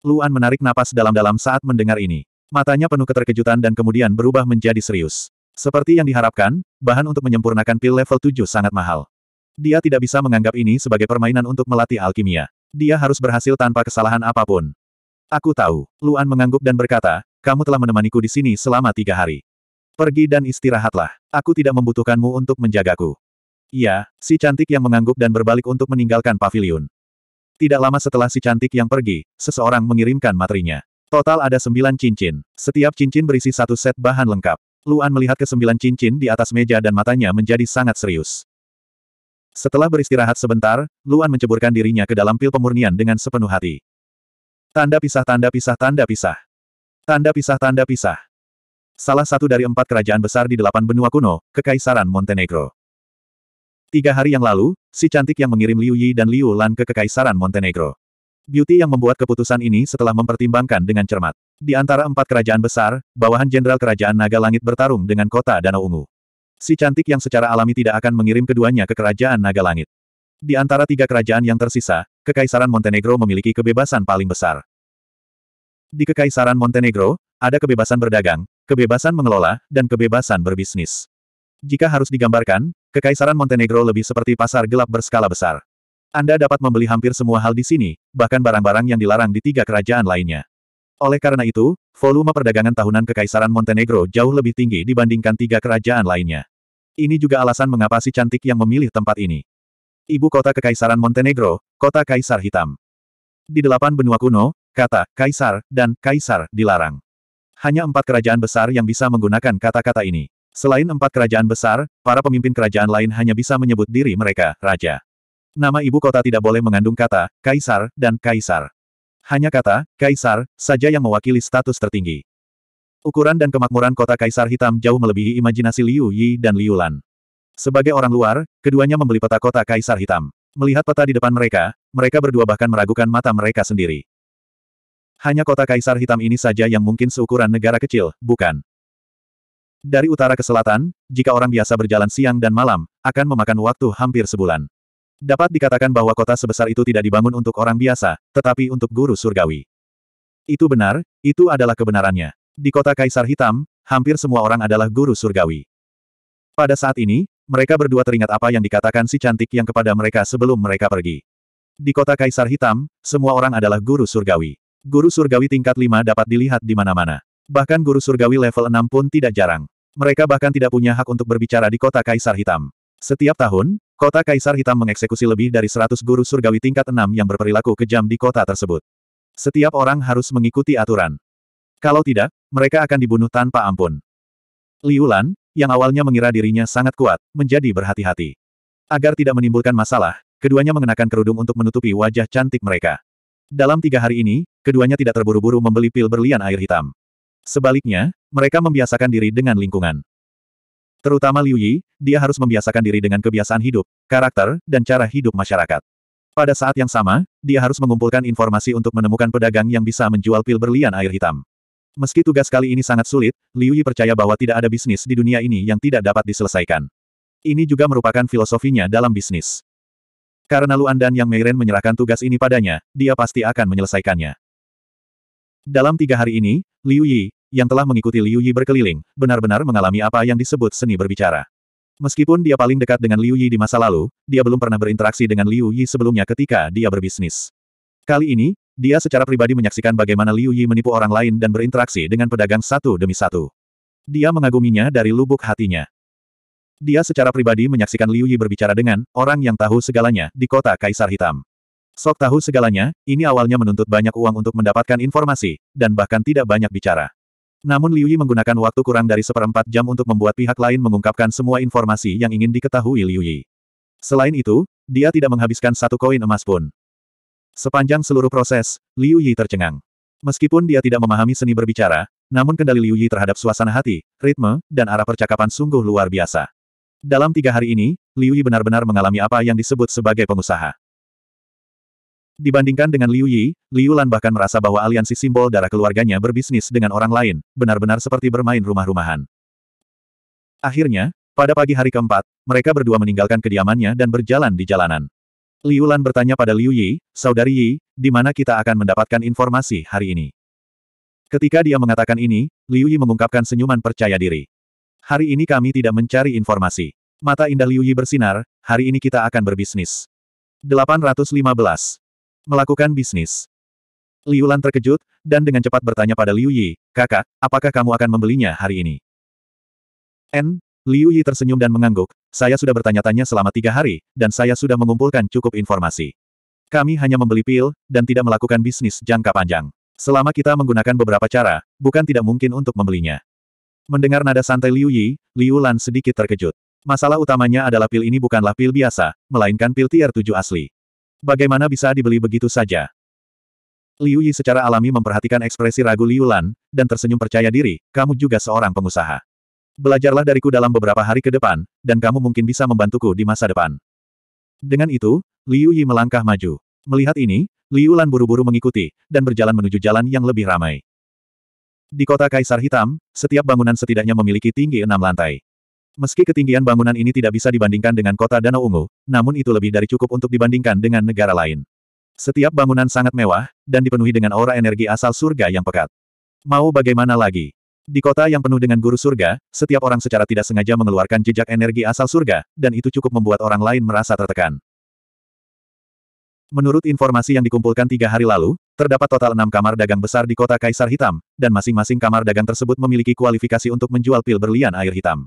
Luan menarik napas dalam-dalam saat mendengar ini. Matanya penuh keterkejutan dan kemudian berubah menjadi serius. Seperti yang diharapkan, bahan untuk menyempurnakan pil level 7 sangat mahal. Dia tidak bisa menganggap ini sebagai permainan untuk melatih alkimia. Dia harus berhasil tanpa kesalahan apapun. Aku tahu, Luan mengangguk dan berkata, kamu telah menemaniku di sini selama tiga hari. Pergi dan istirahatlah, aku tidak membutuhkanmu untuk menjagaku. Iya, si cantik yang mengangguk dan berbalik untuk meninggalkan pavilion. Tidak lama setelah si cantik yang pergi, seseorang mengirimkan materinya. Total ada sembilan cincin. Setiap cincin berisi satu set bahan lengkap. Luan melihat ke sembilan cincin di atas meja dan matanya menjadi sangat serius. Setelah beristirahat sebentar, Luan menceburkan dirinya ke dalam pil pemurnian dengan sepenuh hati. Tanda pisah tanda pisah tanda pisah. Tanda pisah tanda pisah. Salah satu dari empat kerajaan besar di delapan benua kuno, Kekaisaran Montenegro. Tiga hari yang lalu, si cantik yang mengirim Liu Yi dan Liu Lan ke Kekaisaran Montenegro. Beauty yang membuat keputusan ini setelah mempertimbangkan dengan cermat. Di antara empat kerajaan besar, bawahan jenderal kerajaan Naga Langit bertarung dengan kota Danau Ungu. Si cantik yang secara alami tidak akan mengirim keduanya ke kerajaan Naga Langit. Di antara tiga kerajaan yang tersisa, Kekaisaran Montenegro memiliki kebebasan paling besar. Di Kekaisaran Montenegro, ada kebebasan berdagang, kebebasan mengelola, dan kebebasan berbisnis. Jika harus digambarkan, Kekaisaran Montenegro lebih seperti pasar gelap berskala besar. Anda dapat membeli hampir semua hal di sini, bahkan barang-barang yang dilarang di tiga kerajaan lainnya. Oleh karena itu, volume perdagangan tahunan Kekaisaran Montenegro jauh lebih tinggi dibandingkan tiga kerajaan lainnya. Ini juga alasan mengapa si cantik yang memilih tempat ini. Ibu kota Kekaisaran Montenegro, kota Kaisar Hitam. Di delapan benua kuno, kata Kaisar dan Kaisar dilarang. Hanya empat kerajaan besar yang bisa menggunakan kata-kata ini. Selain empat kerajaan besar, para pemimpin kerajaan lain hanya bisa menyebut diri mereka raja. Nama ibu kota tidak boleh mengandung kata, kaisar, dan kaisar. Hanya kata, kaisar, saja yang mewakili status tertinggi. Ukuran dan kemakmuran kota Kaisar Hitam jauh melebihi imajinasi Liu Yi dan Liu Lan. Sebagai orang luar, keduanya membeli peta kota Kaisar Hitam. Melihat peta di depan mereka, mereka berdua bahkan meragukan mata mereka sendiri. Hanya kota Kaisar Hitam ini saja yang mungkin seukuran negara kecil, bukan? Dari utara ke selatan, jika orang biasa berjalan siang dan malam, akan memakan waktu hampir sebulan. Dapat dikatakan bahwa kota sebesar itu tidak dibangun untuk orang biasa, tetapi untuk guru surgawi. Itu benar, itu adalah kebenarannya. Di kota Kaisar Hitam, hampir semua orang adalah guru surgawi. Pada saat ini, mereka berdua teringat apa yang dikatakan si cantik yang kepada mereka sebelum mereka pergi. Di kota Kaisar Hitam, semua orang adalah guru surgawi. Guru surgawi tingkat 5 dapat dilihat di mana-mana. Bahkan guru surgawi level 6 pun tidak jarang. Mereka bahkan tidak punya hak untuk berbicara di kota Kaisar Hitam. Setiap tahun, kota Kaisar Hitam mengeksekusi lebih dari 100 guru surgawi tingkat 6 yang berperilaku kejam di kota tersebut. Setiap orang harus mengikuti aturan. Kalau tidak, mereka akan dibunuh tanpa ampun. Liulan, yang awalnya mengira dirinya sangat kuat, menjadi berhati-hati. Agar tidak menimbulkan masalah, keduanya mengenakan kerudung untuk menutupi wajah cantik mereka. Dalam tiga hari ini, keduanya tidak terburu-buru membeli pil berlian air hitam. Sebaliknya, mereka membiasakan diri dengan lingkungan. Terutama Liu Yi, dia harus membiasakan diri dengan kebiasaan hidup, karakter, dan cara hidup masyarakat. Pada saat yang sama, dia harus mengumpulkan informasi untuk menemukan pedagang yang bisa menjual pil berlian air hitam. Meski tugas kali ini sangat sulit, Liu Yi percaya bahwa tidak ada bisnis di dunia ini yang tidak dapat diselesaikan. Ini juga merupakan filosofinya dalam bisnis. Karena Luan dan Yang Meiren menyerahkan tugas ini padanya, dia pasti akan menyelesaikannya. Dalam tiga hari ini, Liu Yi, yang telah mengikuti Liu Yi berkeliling, benar-benar mengalami apa yang disebut seni berbicara. Meskipun dia paling dekat dengan Liu Yi di masa lalu, dia belum pernah berinteraksi dengan Liu Yi sebelumnya ketika dia berbisnis. Kali ini, dia secara pribadi menyaksikan bagaimana Liu Yi menipu orang lain dan berinteraksi dengan pedagang satu demi satu. Dia mengaguminya dari lubuk hatinya. Dia secara pribadi menyaksikan Liu Yi berbicara dengan orang yang tahu segalanya di kota Kaisar Hitam. Sok tahu segalanya, ini awalnya menuntut banyak uang untuk mendapatkan informasi, dan bahkan tidak banyak bicara. Namun Liu Yi menggunakan waktu kurang dari seperempat jam untuk membuat pihak lain mengungkapkan semua informasi yang ingin diketahui Liu Yi. Selain itu, dia tidak menghabiskan satu koin emas pun. Sepanjang seluruh proses, Liu Yi tercengang. Meskipun dia tidak memahami seni berbicara, namun kendali Liu Yi terhadap suasana hati, ritme, dan arah percakapan sungguh luar biasa. Dalam tiga hari ini, Liu Yi benar-benar mengalami apa yang disebut sebagai pengusaha. Dibandingkan dengan Liu Yi, Liu Lan bahkan merasa bahwa aliansi simbol darah keluarganya berbisnis dengan orang lain, benar-benar seperti bermain rumah-rumahan. Akhirnya, pada pagi hari keempat, mereka berdua meninggalkan kediamannya dan berjalan di jalanan. Liu Lan bertanya pada Liu Yi, Saudari Yi, di mana kita akan mendapatkan informasi hari ini? Ketika dia mengatakan ini, Liu Yi mengungkapkan senyuman percaya diri. Hari ini kami tidak mencari informasi. Mata indah Liu Yi bersinar, hari ini kita akan berbisnis. 815. Melakukan bisnis. Liu Lan terkejut, dan dengan cepat bertanya pada Liu Yi, kakak, apakah kamu akan membelinya hari ini? N. Liu Yi tersenyum dan mengangguk, saya sudah bertanya-tanya selama tiga hari, dan saya sudah mengumpulkan cukup informasi. Kami hanya membeli pil, dan tidak melakukan bisnis jangka panjang. Selama kita menggunakan beberapa cara, bukan tidak mungkin untuk membelinya. Mendengar nada santai Liu Yi, Liu Lan sedikit terkejut. Masalah utamanya adalah pil ini bukanlah pil biasa, melainkan pil tier 7 asli. Bagaimana bisa dibeli begitu saja? Liu Yi secara alami memperhatikan ekspresi ragu Liu Lan, dan tersenyum percaya diri, kamu juga seorang pengusaha. Belajarlah dariku dalam beberapa hari ke depan, dan kamu mungkin bisa membantuku di masa depan. Dengan itu, Liu Yi melangkah maju. Melihat ini, Liu Lan buru-buru mengikuti, dan berjalan menuju jalan yang lebih ramai. Di kota Kaisar Hitam, setiap bangunan setidaknya memiliki tinggi enam lantai. Meski ketinggian bangunan ini tidak bisa dibandingkan dengan kota Danau Ungu, namun itu lebih dari cukup untuk dibandingkan dengan negara lain. Setiap bangunan sangat mewah, dan dipenuhi dengan aura energi asal surga yang pekat. Mau bagaimana lagi? Di kota yang penuh dengan guru surga, setiap orang secara tidak sengaja mengeluarkan jejak energi asal surga, dan itu cukup membuat orang lain merasa tertekan. Menurut informasi yang dikumpulkan tiga hari lalu, terdapat total enam kamar dagang besar di kota Kaisar Hitam, dan masing-masing kamar dagang tersebut memiliki kualifikasi untuk menjual pil berlian air hitam.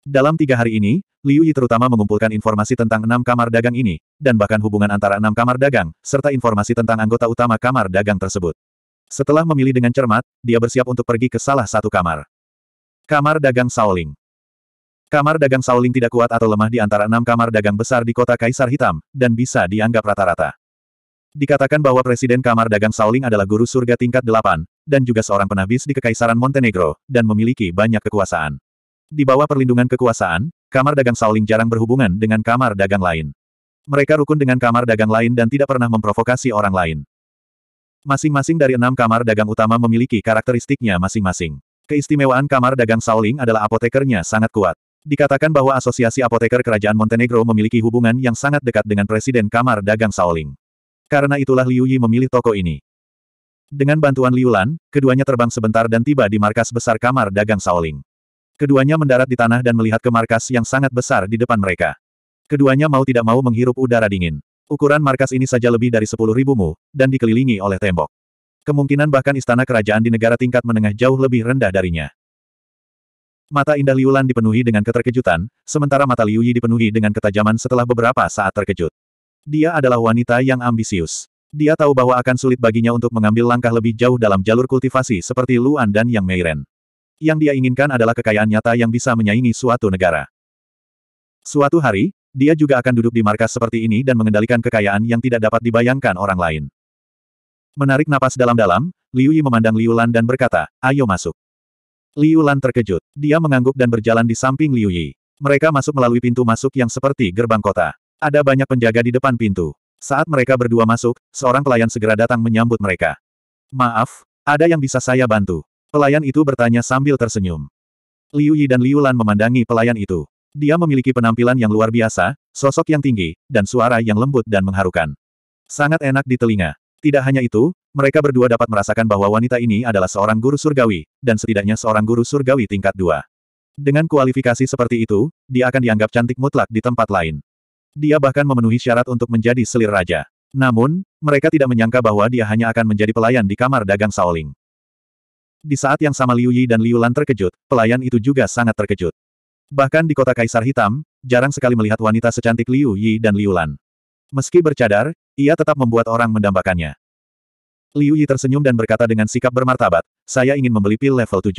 Dalam tiga hari ini, Liu Yi terutama mengumpulkan informasi tentang enam kamar dagang ini, dan bahkan hubungan antara enam kamar dagang, serta informasi tentang anggota utama kamar dagang tersebut. Setelah memilih dengan cermat, dia bersiap untuk pergi ke salah satu kamar. Kamar dagang Saoling Kamar dagang Saoling tidak kuat atau lemah di antara enam kamar dagang besar di kota Kaisar Hitam, dan bisa dianggap rata-rata. Dikatakan bahwa Presiden Kamar Dagang Saoling adalah guru surga tingkat delapan, dan juga seorang penabis di Kekaisaran Montenegro, dan memiliki banyak kekuasaan. Di bawah perlindungan kekuasaan, kamar dagang Saoling jarang berhubungan dengan kamar dagang lain. Mereka rukun dengan kamar dagang lain dan tidak pernah memprovokasi orang lain. Masing-masing dari enam kamar dagang utama memiliki karakteristiknya masing-masing. Keistimewaan kamar dagang Saoling adalah apotekernya sangat kuat. Dikatakan bahwa Asosiasi Apoteker Kerajaan Montenegro memiliki hubungan yang sangat dekat dengan Presiden Kamar Dagang Saoling. Karena itulah Liu Yi memilih toko ini. Dengan bantuan Liu Lan, keduanya terbang sebentar dan tiba di markas besar Kamar Dagang Saoling. Keduanya mendarat di tanah dan melihat ke markas yang sangat besar di depan mereka. Keduanya mau tidak mau menghirup udara dingin. Ukuran markas ini saja lebih dari sepuluh ribu mu, dan dikelilingi oleh tembok. Kemungkinan bahkan istana kerajaan di negara tingkat menengah jauh lebih rendah darinya. Mata indah Liulan dipenuhi dengan keterkejutan, sementara mata Liu Yi dipenuhi dengan ketajaman setelah beberapa saat terkejut. Dia adalah wanita yang ambisius. Dia tahu bahwa akan sulit baginya untuk mengambil langkah lebih jauh dalam jalur kultivasi seperti Luan dan Yang Meiren. Yang dia inginkan adalah kekayaan nyata yang bisa menyaingi suatu negara. Suatu hari, dia juga akan duduk di markas seperti ini dan mengendalikan kekayaan yang tidak dapat dibayangkan orang lain. Menarik napas dalam-dalam, Liu Yi memandang Liu Lan dan berkata, ayo masuk. Liu Lan terkejut. Dia mengangguk dan berjalan di samping Liu Yi. Mereka masuk melalui pintu masuk yang seperti gerbang kota. Ada banyak penjaga di depan pintu. Saat mereka berdua masuk, seorang pelayan segera datang menyambut mereka. Maaf, ada yang bisa saya bantu. Pelayan itu bertanya sambil tersenyum. Liu Yi dan Liu Lan memandangi pelayan itu. Dia memiliki penampilan yang luar biasa, sosok yang tinggi, dan suara yang lembut dan mengharukan. Sangat enak di telinga. Tidak hanya itu, mereka berdua dapat merasakan bahwa wanita ini adalah seorang guru surgawi, dan setidaknya seorang guru surgawi tingkat dua. Dengan kualifikasi seperti itu, dia akan dianggap cantik mutlak di tempat lain. Dia bahkan memenuhi syarat untuk menjadi selir raja. Namun, mereka tidak menyangka bahwa dia hanya akan menjadi pelayan di kamar dagang Saoling. Di saat yang sama Liu Yi dan Liu Lan terkejut, pelayan itu juga sangat terkejut. Bahkan di kota Kaisar Hitam, jarang sekali melihat wanita secantik Liu Yi dan Liu Lan. Meski bercadar, ia tetap membuat orang mendambakannya. Liu Yi tersenyum dan berkata dengan sikap bermartabat, saya ingin membeli pil level 7.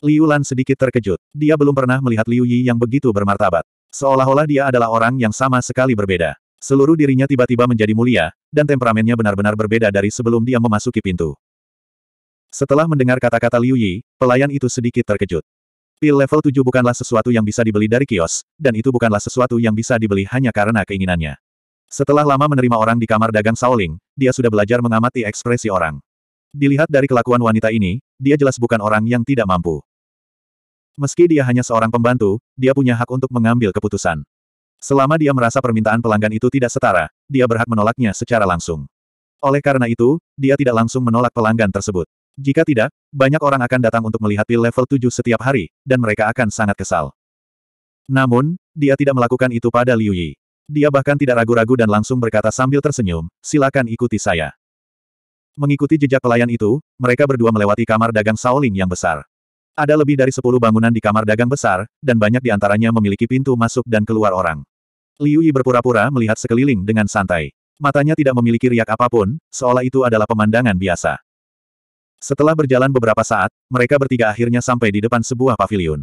Liu Lan sedikit terkejut. Dia belum pernah melihat Liu Yi yang begitu bermartabat. Seolah-olah dia adalah orang yang sama sekali berbeda. Seluruh dirinya tiba-tiba menjadi mulia, dan temperamennya benar-benar berbeda dari sebelum dia memasuki pintu. Setelah mendengar kata-kata Liu Yi, pelayan itu sedikit terkejut. Pil level 7 bukanlah sesuatu yang bisa dibeli dari kios, dan itu bukanlah sesuatu yang bisa dibeli hanya karena keinginannya. Setelah lama menerima orang di kamar dagang Saoling, dia sudah belajar mengamati ekspresi orang. Dilihat dari kelakuan wanita ini, dia jelas bukan orang yang tidak mampu. Meski dia hanya seorang pembantu, dia punya hak untuk mengambil keputusan. Selama dia merasa permintaan pelanggan itu tidak setara, dia berhak menolaknya secara langsung. Oleh karena itu, dia tidak langsung menolak pelanggan tersebut. Jika tidak, banyak orang akan datang untuk melihat pil level 7 setiap hari, dan mereka akan sangat kesal. Namun, dia tidak melakukan itu pada Liu Yi. Dia bahkan tidak ragu-ragu dan langsung berkata sambil tersenyum, silakan ikuti saya. Mengikuti jejak pelayan itu, mereka berdua melewati kamar dagang Shaoling yang besar. Ada lebih dari sepuluh bangunan di kamar dagang besar, dan banyak di antaranya memiliki pintu masuk dan keluar orang. Liu Yi berpura-pura melihat sekeliling dengan santai. Matanya tidak memiliki riak apapun, seolah itu adalah pemandangan biasa. Setelah berjalan beberapa saat, mereka bertiga akhirnya sampai di depan sebuah paviliun.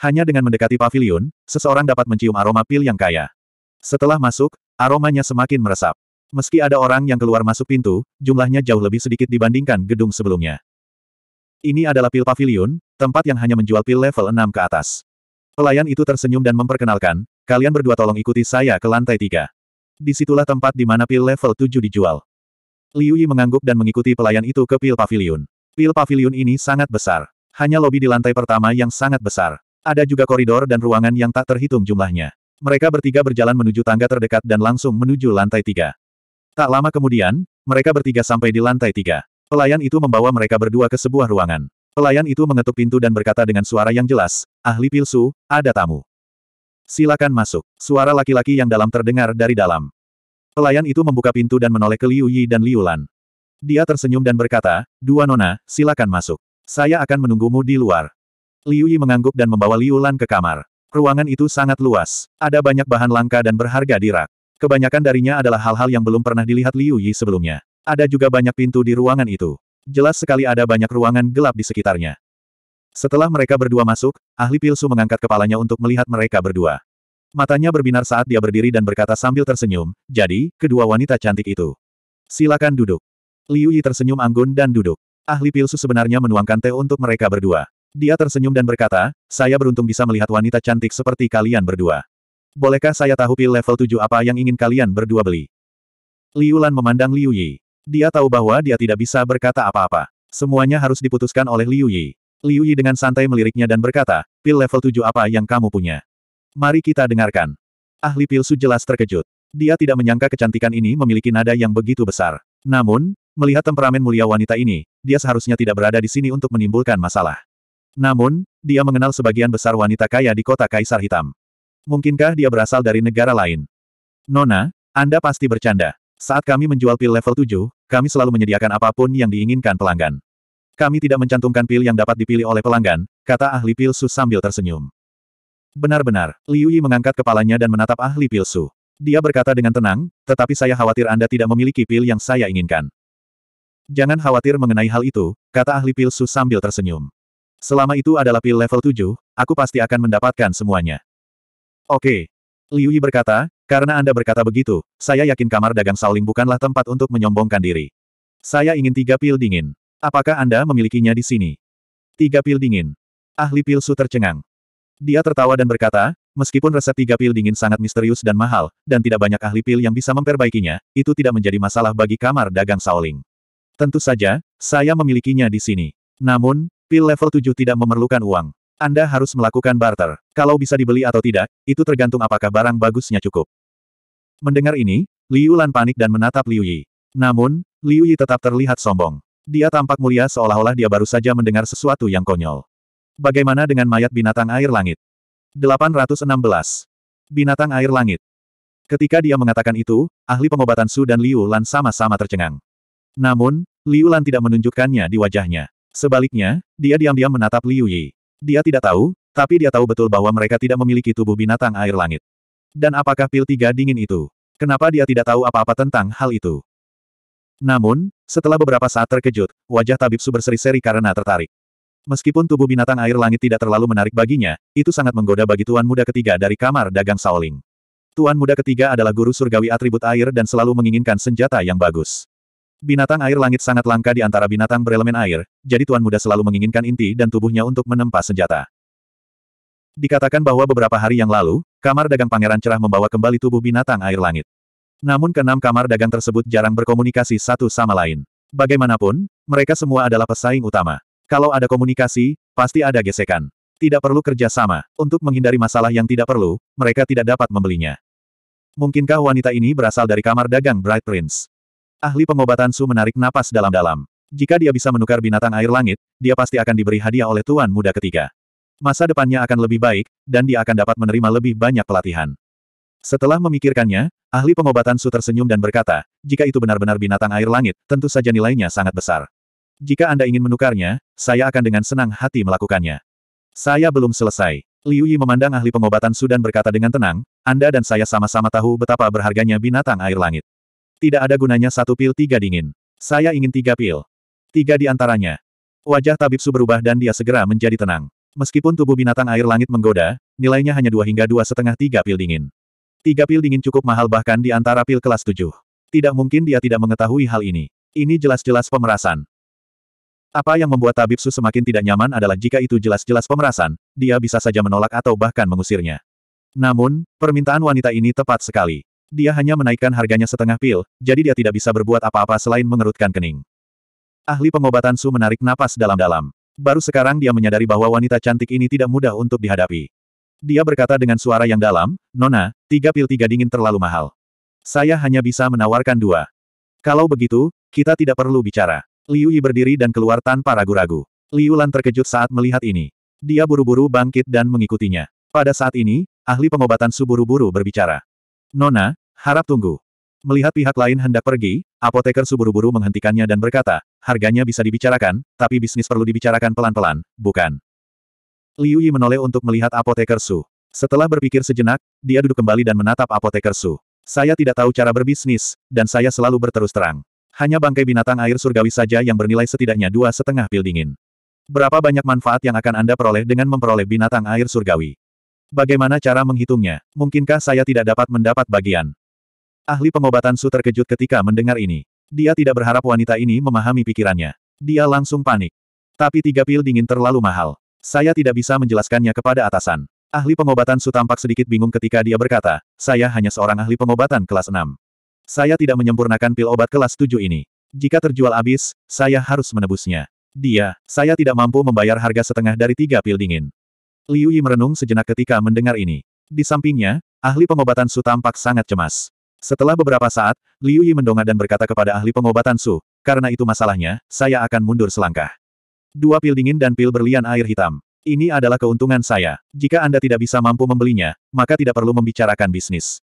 Hanya dengan mendekati paviliun, seseorang dapat mencium aroma pil yang kaya. Setelah masuk, aromanya semakin meresap. Meski ada orang yang keluar masuk pintu, jumlahnya jauh lebih sedikit dibandingkan gedung sebelumnya. Ini adalah pil paviliun, tempat yang hanya menjual pil level 6 ke atas. Pelayan itu tersenyum dan memperkenalkan, kalian berdua tolong ikuti saya ke lantai 3. Disitulah tempat di mana pil level 7 dijual. Liu Yi mengangguk dan mengikuti pelayan itu ke pil pavilion. Pil pavilion ini sangat besar. Hanya lobi di lantai pertama yang sangat besar. Ada juga koridor dan ruangan yang tak terhitung jumlahnya. Mereka bertiga berjalan menuju tangga terdekat dan langsung menuju lantai tiga. Tak lama kemudian, mereka bertiga sampai di lantai tiga. Pelayan itu membawa mereka berdua ke sebuah ruangan. Pelayan itu mengetuk pintu dan berkata dengan suara yang jelas, ahli pilsu, ada tamu. Silakan masuk. Suara laki-laki yang dalam terdengar dari dalam. Pelayan itu membuka pintu dan menoleh ke Liu Yi dan Liu Lan. Dia tersenyum dan berkata, Dua nona, silakan masuk. Saya akan menunggumu di luar. Liu Yi mengangguk dan membawa Liu Lan ke kamar. Ruangan itu sangat luas. Ada banyak bahan langka dan berharga di rak. Kebanyakan darinya adalah hal-hal yang belum pernah dilihat Liu Yi sebelumnya. Ada juga banyak pintu di ruangan itu. Jelas sekali ada banyak ruangan gelap di sekitarnya. Setelah mereka berdua masuk, ahli pilsu mengangkat kepalanya untuk melihat mereka berdua. Matanya berbinar saat dia berdiri dan berkata sambil tersenyum, jadi, kedua wanita cantik itu. Silakan duduk. Liu Yi tersenyum anggun dan duduk. Ahli pilsu sebenarnya menuangkan teh untuk mereka berdua. Dia tersenyum dan berkata, saya beruntung bisa melihat wanita cantik seperti kalian berdua. Bolehkah saya tahu pil level 7 apa yang ingin kalian berdua beli? Liu Lan memandang Liu Yi. Dia tahu bahwa dia tidak bisa berkata apa-apa. Semuanya harus diputuskan oleh Liu Yi. Liu Yi dengan santai meliriknya dan berkata, pil level 7 apa yang kamu punya? Mari kita dengarkan. Ahli Pilsu jelas terkejut. Dia tidak menyangka kecantikan ini memiliki nada yang begitu besar. Namun, melihat temperamen mulia wanita ini, dia seharusnya tidak berada di sini untuk menimbulkan masalah. Namun, dia mengenal sebagian besar wanita kaya di kota Kaisar Hitam. Mungkinkah dia berasal dari negara lain? Nona, Anda pasti bercanda. Saat kami menjual pil level 7, kami selalu menyediakan apapun yang diinginkan pelanggan. Kami tidak mencantumkan pil yang dapat dipilih oleh pelanggan, kata ahli pil sus sambil tersenyum. Benar-benar, Liu Yi mengangkat kepalanya dan menatap ahli su. Dia berkata dengan tenang, tetapi saya khawatir Anda tidak memiliki pil yang saya inginkan. Jangan khawatir mengenai hal itu, kata ahli su sambil tersenyum. Selama itu adalah pil level 7, aku pasti akan mendapatkan semuanya. Oke. Liu Yi berkata, karena Anda berkata begitu, saya yakin kamar dagang saling bukanlah tempat untuk menyombongkan diri. Saya ingin tiga pil dingin. Apakah Anda memilikinya di sini? Tiga pil dingin. Ahli pilsu tercengang. Dia tertawa dan berkata, meskipun resep tiga pil dingin sangat misterius dan mahal, dan tidak banyak ahli pil yang bisa memperbaikinya, itu tidak menjadi masalah bagi kamar dagang Saoling. Tentu saja, saya memilikinya di sini. Namun, pil level 7 tidak memerlukan uang. Anda harus melakukan barter. Kalau bisa dibeli atau tidak, itu tergantung apakah barang bagusnya cukup. Mendengar ini, Liu Lan panik dan menatap Liu Yi. Namun, Liu Yi tetap terlihat sombong. Dia tampak mulia seolah-olah dia baru saja mendengar sesuatu yang konyol. Bagaimana dengan mayat binatang air langit? 816. Binatang air langit. Ketika dia mengatakan itu, ahli pengobatan Su dan Liu Lan sama-sama tercengang. Namun, Liu Lan tidak menunjukkannya di wajahnya. Sebaliknya, dia diam-diam menatap Liu Yi. Dia tidak tahu, tapi dia tahu betul bahwa mereka tidak memiliki tubuh binatang air langit. Dan apakah pil tiga dingin itu? Kenapa dia tidak tahu apa-apa tentang hal itu? Namun, setelah beberapa saat terkejut, wajah tabib Su berseri-seri karena tertarik. Meskipun tubuh binatang air langit tidak terlalu menarik baginya, itu sangat menggoda bagi Tuan Muda ketiga dari kamar dagang Saoling. Tuan Muda ketiga adalah guru surgawi atribut air dan selalu menginginkan senjata yang bagus. Binatang air langit sangat langka di antara binatang berelemen air, jadi Tuan Muda selalu menginginkan inti dan tubuhnya untuk menempa senjata. Dikatakan bahwa beberapa hari yang lalu, kamar dagang Pangeran Cerah membawa kembali tubuh binatang air langit. Namun keenam kamar dagang tersebut jarang berkomunikasi satu sama lain. Bagaimanapun, mereka semua adalah pesaing utama. Kalau ada komunikasi, pasti ada gesekan. Tidak perlu kerjasama. Untuk menghindari masalah yang tidak perlu, mereka tidak dapat membelinya. Mungkinkah wanita ini berasal dari kamar dagang Bright Prince? Ahli pengobatan Su menarik napas dalam-dalam. Jika dia bisa menukar binatang air langit, dia pasti akan diberi hadiah oleh tuan muda ketiga. Masa depannya akan lebih baik, dan dia akan dapat menerima lebih banyak pelatihan. Setelah memikirkannya, ahli pengobatan Su tersenyum dan berkata, jika itu benar-benar binatang air langit, tentu saja nilainya sangat besar. Jika Anda ingin menukarnya, saya akan dengan senang hati melakukannya. Saya belum selesai. Liu Yi memandang ahli pengobatan Sudan berkata dengan tenang, Anda dan saya sama-sama tahu betapa berharganya binatang air langit. Tidak ada gunanya satu pil tiga dingin. Saya ingin tiga pil. Tiga di antaranya. Wajah tabib Su berubah dan dia segera menjadi tenang. Meskipun tubuh binatang air langit menggoda, nilainya hanya dua hingga dua setengah tiga pil dingin. Tiga pil dingin cukup mahal bahkan di antara pil kelas tujuh. Tidak mungkin dia tidak mengetahui hal ini. Ini jelas-jelas pemerasan. Apa yang membuat tabib Su semakin tidak nyaman adalah jika itu jelas-jelas pemerasan, dia bisa saja menolak atau bahkan mengusirnya. Namun, permintaan wanita ini tepat sekali. Dia hanya menaikkan harganya setengah pil, jadi dia tidak bisa berbuat apa-apa selain mengerutkan kening. Ahli pengobatan Su menarik napas dalam-dalam. Baru sekarang dia menyadari bahwa wanita cantik ini tidak mudah untuk dihadapi. Dia berkata dengan suara yang dalam, Nona, tiga pil tiga dingin terlalu mahal. Saya hanya bisa menawarkan dua. Kalau begitu, kita tidak perlu bicara. Liu Yi berdiri dan keluar tanpa ragu-ragu. Liu Lan terkejut saat melihat ini. Dia buru-buru bangkit dan mengikutinya. Pada saat ini, ahli pengobatan Suburu-buru berbicara. Nona, harap tunggu. Melihat pihak lain hendak pergi, apoteker Suburu-buru menghentikannya dan berkata, harganya bisa dibicarakan, tapi bisnis perlu dibicarakan pelan-pelan, bukan? Liu Yi menoleh untuk melihat apoteker Su. Setelah berpikir sejenak, dia duduk kembali dan menatap apoteker Su. Saya tidak tahu cara berbisnis, dan saya selalu berterus terang. Hanya bangkai binatang air surgawi saja yang bernilai setidaknya dua setengah pil dingin. Berapa banyak manfaat yang akan Anda peroleh dengan memperoleh binatang air surgawi? Bagaimana cara menghitungnya? Mungkinkah saya tidak dapat mendapat bagian? Ahli pengobatan Su terkejut ketika mendengar ini. Dia tidak berharap wanita ini memahami pikirannya. Dia langsung panik. Tapi tiga pil dingin terlalu mahal. Saya tidak bisa menjelaskannya kepada atasan. Ahli pengobatan Su tampak sedikit bingung ketika dia berkata, saya hanya seorang ahli pengobatan kelas 6. Saya tidak menyempurnakan pil obat kelas 7 ini. Jika terjual habis, saya harus menebusnya. Dia, saya tidak mampu membayar harga setengah dari tiga pil dingin. Liu Yi merenung sejenak ketika mendengar ini. Di sampingnya, ahli pengobatan Su tampak sangat cemas. Setelah beberapa saat, Liu Yi mendongak dan berkata kepada ahli pengobatan Su, karena itu masalahnya, saya akan mundur selangkah. Dua pil dingin dan pil berlian air hitam. Ini adalah keuntungan saya. Jika Anda tidak bisa mampu membelinya, maka tidak perlu membicarakan bisnis.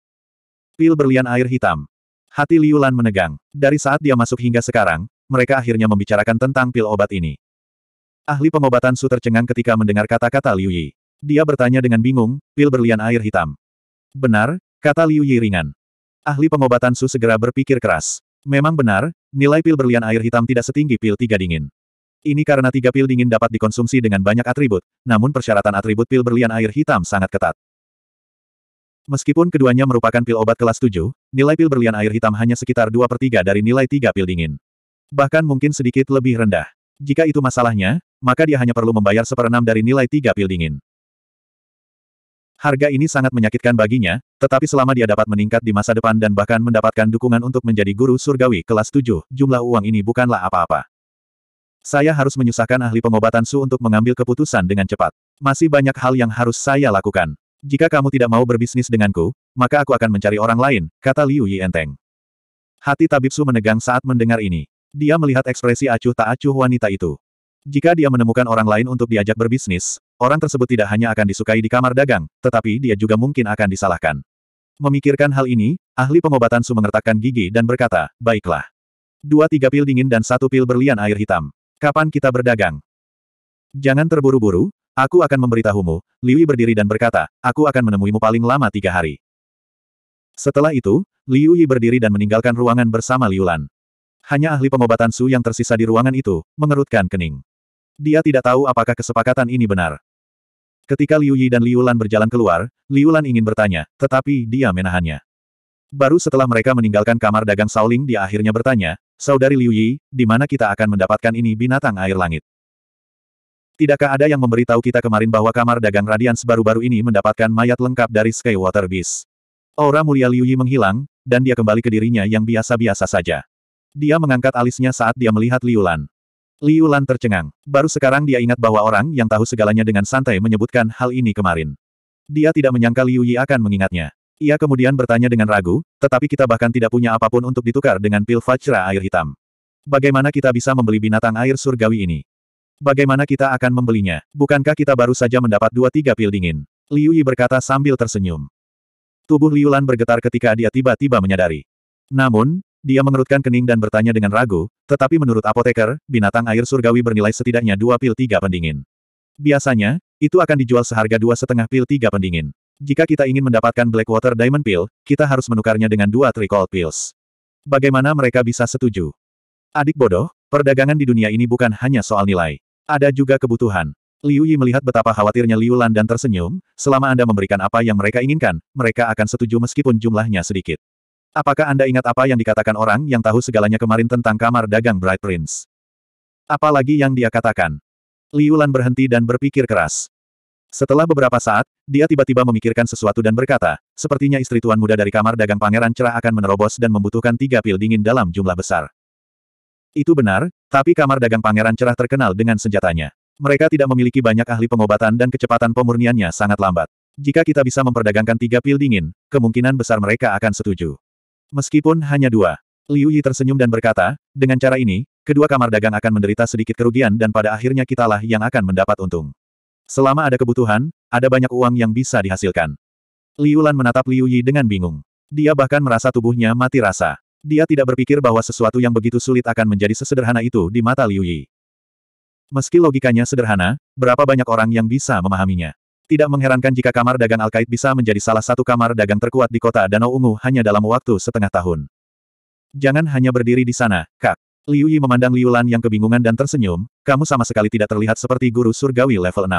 Pil berlian air hitam. Hati Liu Lan menegang. Dari saat dia masuk hingga sekarang, mereka akhirnya membicarakan tentang pil obat ini. Ahli pengobatan Su tercengang ketika mendengar kata-kata Liu Yi. Dia bertanya dengan bingung, pil berlian air hitam. Benar, kata Liu Yi ringan. Ahli pengobatan Su segera berpikir keras. Memang benar, nilai pil berlian air hitam tidak setinggi pil tiga dingin. Ini karena tiga pil dingin dapat dikonsumsi dengan banyak atribut, namun persyaratan atribut pil berlian air hitam sangat ketat. Meskipun keduanya merupakan pil obat kelas 7, nilai pil berlian air hitam hanya sekitar 2 per 3 dari nilai 3 pil dingin. Bahkan mungkin sedikit lebih rendah. Jika itu masalahnya, maka dia hanya perlu membayar seperenam dari nilai 3 pil dingin. Harga ini sangat menyakitkan baginya, tetapi selama dia dapat meningkat di masa depan dan bahkan mendapatkan dukungan untuk menjadi guru surgawi kelas 7, jumlah uang ini bukanlah apa-apa. Saya harus menyusahkan ahli pengobatan Su untuk mengambil keputusan dengan cepat. Masih banyak hal yang harus saya lakukan. Jika kamu tidak mau berbisnis denganku, maka aku akan mencari orang lain, kata Liu Yenteng. Hati tabib Su menegang saat mendengar ini. Dia melihat ekspresi acuh tak acuh wanita itu. Jika dia menemukan orang lain untuk diajak berbisnis, orang tersebut tidak hanya akan disukai di kamar dagang, tetapi dia juga mungkin akan disalahkan. Memikirkan hal ini, ahli pengobatan Su mengertakkan gigi dan berkata, baiklah. Dua tiga pil dingin dan satu pil berlian air hitam. Kapan kita berdagang? Jangan terburu-buru, Aku akan memberitahumu, Liu berdiri dan berkata, aku akan menemuimu paling lama tiga hari. Setelah itu, Liu Yi berdiri dan meninggalkan ruangan bersama Liu Lan. Hanya ahli pengobatan Su yang tersisa di ruangan itu, mengerutkan kening. Dia tidak tahu apakah kesepakatan ini benar. Ketika Liu Yi dan Liu Lan berjalan keluar, Liu Lan ingin bertanya, tetapi dia menahannya. Baru setelah mereka meninggalkan kamar dagang Saoling dia akhirnya bertanya, Saudari Liu Yi, di mana kita akan mendapatkan ini binatang air langit? Tidakkah ada yang memberitahu kita kemarin bahwa kamar dagang Radians baru-baru ini mendapatkan mayat lengkap dari Skywater Beast? Aura mulia Liu Yi menghilang, dan dia kembali ke dirinya yang biasa-biasa saja. Dia mengangkat alisnya saat dia melihat Liu Lan. Liu Lan tercengang. Baru sekarang dia ingat bahwa orang yang tahu segalanya dengan santai menyebutkan hal ini kemarin. Dia tidak menyangka Liu Yi akan mengingatnya. Ia kemudian bertanya dengan ragu, tetapi kita bahkan tidak punya apapun untuk ditukar dengan pil Vajra air hitam. Bagaimana kita bisa membeli binatang air surgawi ini? Bagaimana kita akan membelinya? Bukankah kita baru saja mendapat dua tiga pil dingin? Liu Yi berkata sambil tersenyum. Tubuh Liu Lan bergetar ketika dia tiba-tiba menyadari. Namun, dia mengerutkan kening dan bertanya dengan ragu, tetapi menurut apoteker, binatang air surgawi bernilai setidaknya dua pil tiga pendingin. Biasanya, itu akan dijual seharga dua setengah pil tiga pendingin. Jika kita ingin mendapatkan Blackwater Diamond Pill, kita harus menukarnya dengan dua Tricol Pills. Bagaimana mereka bisa setuju? Adik bodoh, perdagangan di dunia ini bukan hanya soal nilai. Ada juga kebutuhan. Liu Yi melihat betapa khawatirnya Liu Lan dan tersenyum, selama Anda memberikan apa yang mereka inginkan, mereka akan setuju meskipun jumlahnya sedikit. Apakah Anda ingat apa yang dikatakan orang yang tahu segalanya kemarin tentang kamar dagang Bright Prince? Apalagi yang dia katakan? Liu Lan berhenti dan berpikir keras. Setelah beberapa saat, dia tiba-tiba memikirkan sesuatu dan berkata, sepertinya istri tuan muda dari kamar dagang pangeran cerah akan menerobos dan membutuhkan tiga pil dingin dalam jumlah besar. Itu benar, tapi kamar dagang pangeran cerah terkenal dengan senjatanya. Mereka tidak memiliki banyak ahli pengobatan dan kecepatan pemurniannya sangat lambat. Jika kita bisa memperdagangkan tiga pil dingin, kemungkinan besar mereka akan setuju. Meskipun hanya dua. Liu Yi tersenyum dan berkata, dengan cara ini, kedua kamar dagang akan menderita sedikit kerugian dan pada akhirnya kitalah yang akan mendapat untung. Selama ada kebutuhan, ada banyak uang yang bisa dihasilkan. Liu Lan menatap Liu Yi dengan bingung. Dia bahkan merasa tubuhnya mati rasa. Dia tidak berpikir bahwa sesuatu yang begitu sulit akan menjadi sesederhana itu di mata Liu Yi. Meski logikanya sederhana, berapa banyak orang yang bisa memahaminya? Tidak mengherankan jika kamar dagang Alkait bisa menjadi salah satu kamar dagang terkuat di kota Danau Ungu hanya dalam waktu setengah tahun. Jangan hanya berdiri di sana, Kak. Liu Yi memandang Liu Lan yang kebingungan dan tersenyum, kamu sama sekali tidak terlihat seperti guru surgawi level 6.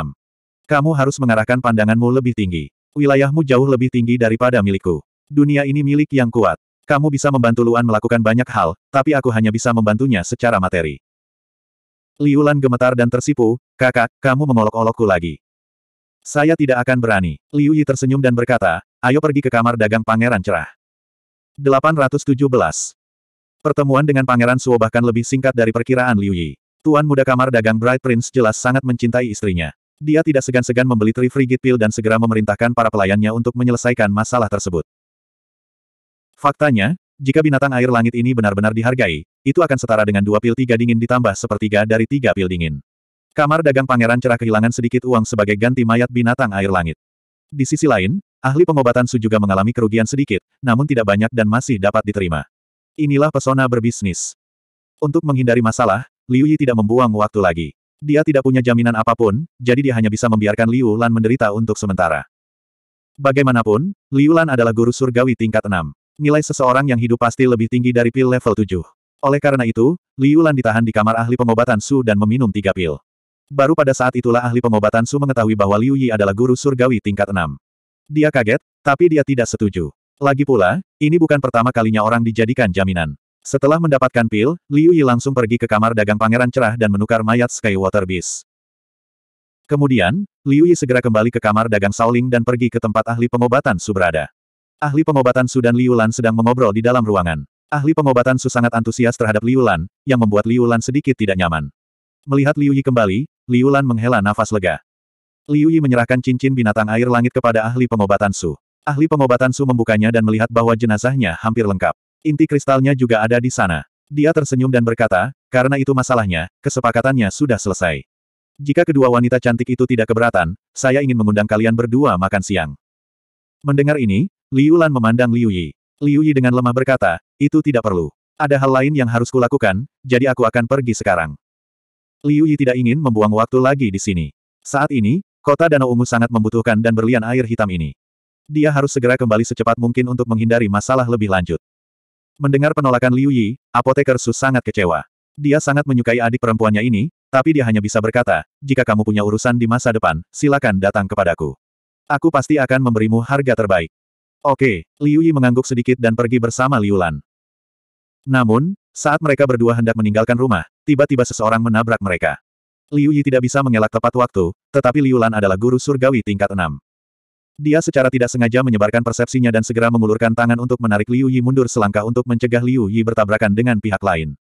Kamu harus mengarahkan pandanganmu lebih tinggi. Wilayahmu jauh lebih tinggi daripada milikku. Dunia ini milik yang kuat. Kamu bisa membantu Luan melakukan banyak hal, tapi aku hanya bisa membantunya secara materi. Liulan gemetar dan tersipu, kakak, kamu mengolok-olokku lagi. Saya tidak akan berani. Liu Yi tersenyum dan berkata, ayo pergi ke kamar dagang Pangeran Cerah. 817. Pertemuan dengan Pangeran Suo bahkan lebih singkat dari perkiraan Liu Yi. Tuan muda kamar dagang Bright Prince jelas sangat mencintai istrinya. Dia tidak segan-segan membeli Tri Frigid Pill dan segera memerintahkan para pelayannya untuk menyelesaikan masalah tersebut. Faktanya, jika binatang air langit ini benar-benar dihargai, itu akan setara dengan dua pil tiga dingin ditambah sepertiga dari tiga pil dingin. Kamar dagang pangeran cerah kehilangan sedikit uang sebagai ganti mayat binatang air langit. Di sisi lain, ahli pengobatan Su juga mengalami kerugian sedikit, namun tidak banyak dan masih dapat diterima. Inilah pesona berbisnis. Untuk menghindari masalah, Liu Yi tidak membuang waktu lagi. Dia tidak punya jaminan apapun, jadi dia hanya bisa membiarkan Liu Lan menderita untuk sementara. Bagaimanapun, Liu Lan adalah guru surgawi tingkat 6. Nilai seseorang yang hidup pasti lebih tinggi dari pil level 7. Oleh karena itu, Liu Lan ditahan di kamar ahli pengobatan Su dan meminum tiga pil. Baru pada saat itulah ahli pengobatan Su mengetahui bahwa Liu Yi adalah guru surgawi tingkat 6. Dia kaget, tapi dia tidak setuju. Lagi pula, ini bukan pertama kalinya orang dijadikan jaminan. Setelah mendapatkan pil, Liu Yi langsung pergi ke kamar dagang Pangeran Cerah dan menukar mayat Sky Water Beast. Kemudian, Liu Yi segera kembali ke kamar dagang Sauling dan pergi ke tempat ahli pengobatan Su berada. Ahli pengobatan Su dan Liu sedang mengobrol di dalam ruangan. Ahli pengobatan Su sangat antusias terhadap Liu yang membuat Liu sedikit tidak nyaman. Melihat Liu Yi kembali, Liu menghela nafas lega. Liu Yi menyerahkan cincin binatang air langit kepada ahli pengobatan Su. Ahli pengobatan Su membukanya dan melihat bahwa jenazahnya hampir lengkap. Inti kristalnya juga ada di sana. Dia tersenyum dan berkata, karena itu masalahnya, kesepakatannya sudah selesai. Jika kedua wanita cantik itu tidak keberatan, saya ingin mengundang kalian berdua makan siang. Mendengar ini, Liu Lan memandang Liu Yi. Liu Yi dengan lemah berkata, itu tidak perlu. Ada hal lain yang harus kulakukan, jadi aku akan pergi sekarang. Liu Yi tidak ingin membuang waktu lagi di sini. Saat ini, kota Danau Ungu sangat membutuhkan dan berlian air hitam ini. Dia harus segera kembali secepat mungkin untuk menghindari masalah lebih lanjut. Mendengar penolakan Liu Yi, apoteker Su sangat kecewa. Dia sangat menyukai adik perempuannya ini, tapi dia hanya bisa berkata, jika kamu punya urusan di masa depan, silakan datang kepadaku. Aku pasti akan memberimu harga terbaik. Oke, Liu Yi mengangguk sedikit dan pergi bersama Liu Lan. Namun, saat mereka berdua hendak meninggalkan rumah, tiba-tiba seseorang menabrak mereka. Liu Yi tidak bisa mengelak tepat waktu, tetapi Liu Lan adalah guru surgawi tingkat 6. Dia secara tidak sengaja menyebarkan persepsinya dan segera mengulurkan tangan untuk menarik Liu Yi mundur selangkah untuk mencegah Liu Yi bertabrakan dengan pihak lain.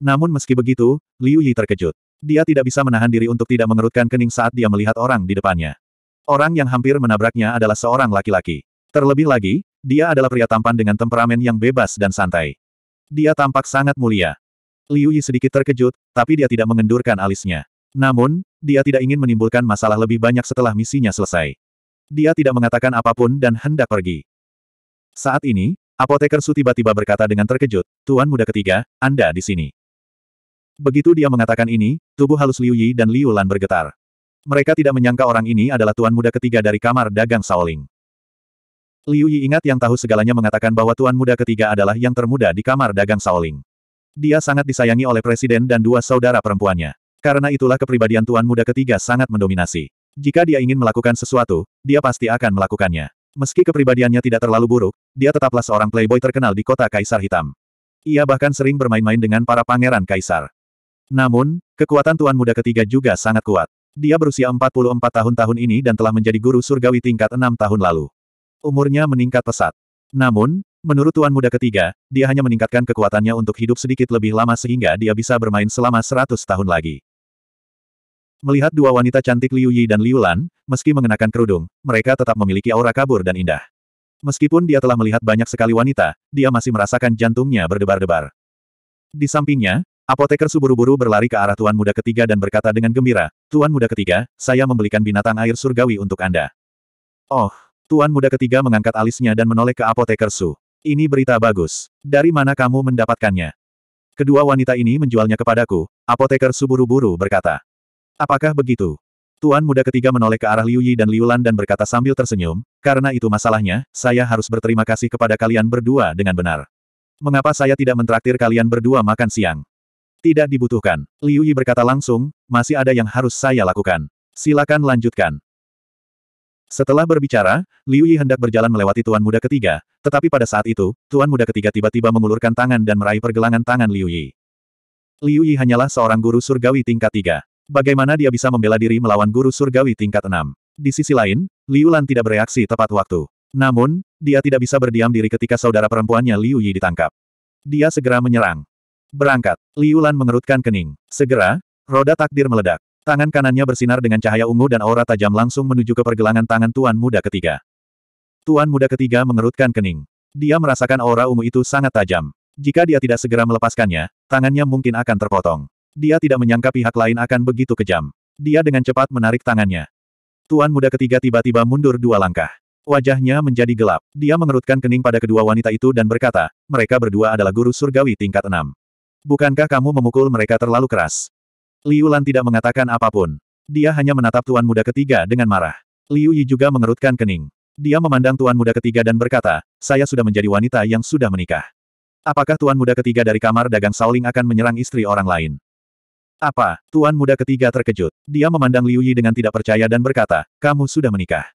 Namun meski begitu, Liu Yi terkejut. Dia tidak bisa menahan diri untuk tidak mengerutkan kening saat dia melihat orang di depannya. Orang yang hampir menabraknya adalah seorang laki-laki. Terlebih lagi, dia adalah pria tampan dengan temperamen yang bebas dan santai. Dia tampak sangat mulia. Liu Yi sedikit terkejut, tapi dia tidak mengendurkan alisnya. Namun, dia tidak ingin menimbulkan masalah lebih banyak setelah misinya selesai. Dia tidak mengatakan apapun dan hendak pergi. Saat ini, apoteker Su tiba-tiba berkata dengan terkejut, Tuan muda ketiga, Anda di sini. Begitu dia mengatakan ini, tubuh halus Liu Yi dan Liu Lan bergetar. Mereka tidak menyangka orang ini adalah tuan muda ketiga dari kamar dagang Saoling. Liu Yi ingat yang tahu segalanya mengatakan bahwa tuan muda ketiga adalah yang termuda di kamar dagang Shaoling. Dia sangat disayangi oleh presiden dan dua saudara perempuannya. Karena itulah kepribadian tuan muda ketiga sangat mendominasi. Jika dia ingin melakukan sesuatu, dia pasti akan melakukannya. Meski kepribadiannya tidak terlalu buruk, dia tetaplah seorang playboy terkenal di kota Kaisar Hitam. Ia bahkan sering bermain-main dengan para pangeran kaisar. Namun, kekuatan tuan muda ketiga juga sangat kuat. Dia berusia 44 tahun tahun ini dan telah menjadi guru surgawi tingkat 6 tahun lalu. Umurnya meningkat pesat. Namun, menurut Tuan Muda ketiga, dia hanya meningkatkan kekuatannya untuk hidup sedikit lebih lama sehingga dia bisa bermain selama 100 tahun lagi. Melihat dua wanita cantik Liu Yi dan Liu Lan, meski mengenakan kerudung, mereka tetap memiliki aura kabur dan indah. Meskipun dia telah melihat banyak sekali wanita, dia masih merasakan jantungnya berdebar-debar. Di sampingnya, apoteker suburu-buru berlari ke arah Tuan Muda Ketiga dan berkata dengan gembira, Tuan Muda Ketiga, saya membelikan binatang air surgawi untuk Anda. Oh, Tuan muda ketiga mengangkat alisnya dan menoleh ke apoteker Su. Ini berita bagus. Dari mana kamu mendapatkannya? Kedua wanita ini menjualnya kepadaku, apoteker Su buru-buru berkata. Apakah begitu? Tuan muda ketiga menoleh ke arah Liu Yi dan Liu Lan dan berkata sambil tersenyum, karena itu masalahnya, saya harus berterima kasih kepada kalian berdua dengan benar. Mengapa saya tidak mentraktir kalian berdua makan siang? Tidak dibutuhkan. Liu Yi berkata langsung, masih ada yang harus saya lakukan. Silakan lanjutkan. Setelah berbicara, Liu Yi hendak berjalan melewati tuan muda ketiga, tetapi pada saat itu, tuan muda ketiga tiba-tiba mengulurkan tangan dan meraih pergelangan tangan Liu Yi. Liu Yi hanyalah seorang guru surgawi tingkat tiga. Bagaimana dia bisa membela diri melawan guru surgawi tingkat enam? Di sisi lain, Liu Lan tidak bereaksi tepat waktu. Namun, dia tidak bisa berdiam diri ketika saudara perempuannya Liu Yi ditangkap. Dia segera menyerang. Berangkat, Liu Lan mengerutkan kening. Segera, roda takdir meledak. Tangan kanannya bersinar dengan cahaya ungu dan aura tajam langsung menuju ke pergelangan tangan Tuan Muda ketiga. Tuan Muda ketiga mengerutkan kening. Dia merasakan aura ungu itu sangat tajam. Jika dia tidak segera melepaskannya, tangannya mungkin akan terpotong. Dia tidak menyangka pihak lain akan begitu kejam. Dia dengan cepat menarik tangannya. Tuan Muda ketiga tiba-tiba mundur dua langkah. Wajahnya menjadi gelap. Dia mengerutkan kening pada kedua wanita itu dan berkata, mereka berdua adalah guru surgawi tingkat enam. Bukankah kamu memukul mereka terlalu keras? Liu Lan tidak mengatakan apapun. Dia hanya menatap tuan muda ketiga dengan marah. Liu Yi juga mengerutkan kening. Dia memandang tuan muda ketiga dan berkata, saya sudah menjadi wanita yang sudah menikah. Apakah tuan muda ketiga dari kamar dagang Saoling akan menyerang istri orang lain? Apa? Tuan muda ketiga terkejut. Dia memandang Liu Yi dengan tidak percaya dan berkata, kamu sudah menikah.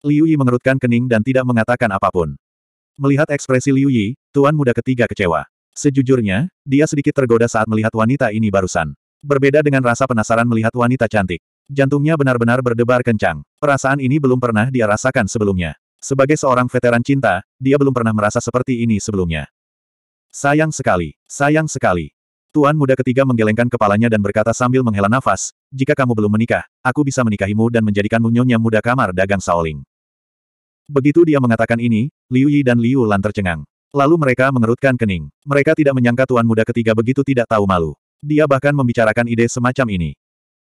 Liu Yi mengerutkan kening dan tidak mengatakan apapun. Melihat ekspresi Liu Yi, tuan muda ketiga kecewa. Sejujurnya, dia sedikit tergoda saat melihat wanita ini barusan. Berbeda dengan rasa penasaran melihat wanita cantik. Jantungnya benar-benar berdebar kencang. Perasaan ini belum pernah dia rasakan sebelumnya. Sebagai seorang veteran cinta, dia belum pernah merasa seperti ini sebelumnya. Sayang sekali, sayang sekali. Tuan muda ketiga menggelengkan kepalanya dan berkata sambil menghela nafas, jika kamu belum menikah, aku bisa menikahimu dan menjadikanmu nyonya muda kamar dagang Saoling. Begitu dia mengatakan ini, Liu Yi dan Liu Lan tercengang. Lalu mereka mengerutkan kening. Mereka tidak menyangka tuan muda ketiga begitu tidak tahu malu. Dia bahkan membicarakan ide semacam ini.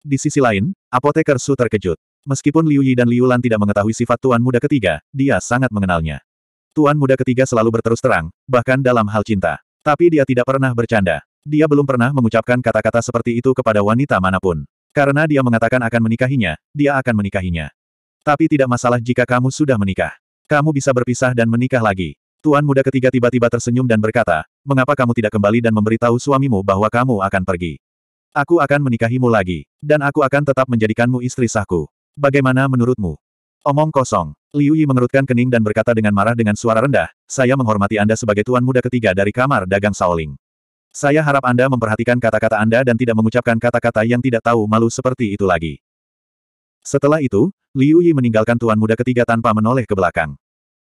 Di sisi lain, apoteker Su terkejut. Meskipun Liu Yi dan Liu Lan tidak mengetahui sifat Tuan Muda ketiga, dia sangat mengenalnya. Tuan Muda ketiga selalu berterus terang, bahkan dalam hal cinta. Tapi dia tidak pernah bercanda. Dia belum pernah mengucapkan kata-kata seperti itu kepada wanita manapun. Karena dia mengatakan akan menikahinya, dia akan menikahinya. Tapi tidak masalah jika kamu sudah menikah. Kamu bisa berpisah dan menikah lagi. Tuan Muda ketiga tiba-tiba tersenyum dan berkata, mengapa kamu tidak kembali dan memberitahu suamimu bahwa kamu akan pergi? Aku akan menikahimu lagi, dan aku akan tetap menjadikanmu istri sahku. Bagaimana menurutmu? Omong kosong. Liu Yi mengerutkan kening dan berkata dengan marah dengan suara rendah, saya menghormati Anda sebagai tuan muda ketiga dari kamar dagang Saoling. Saya harap Anda memperhatikan kata-kata Anda dan tidak mengucapkan kata-kata yang tidak tahu malu seperti itu lagi. Setelah itu, Liu Yi meninggalkan tuan muda ketiga tanpa menoleh ke belakang.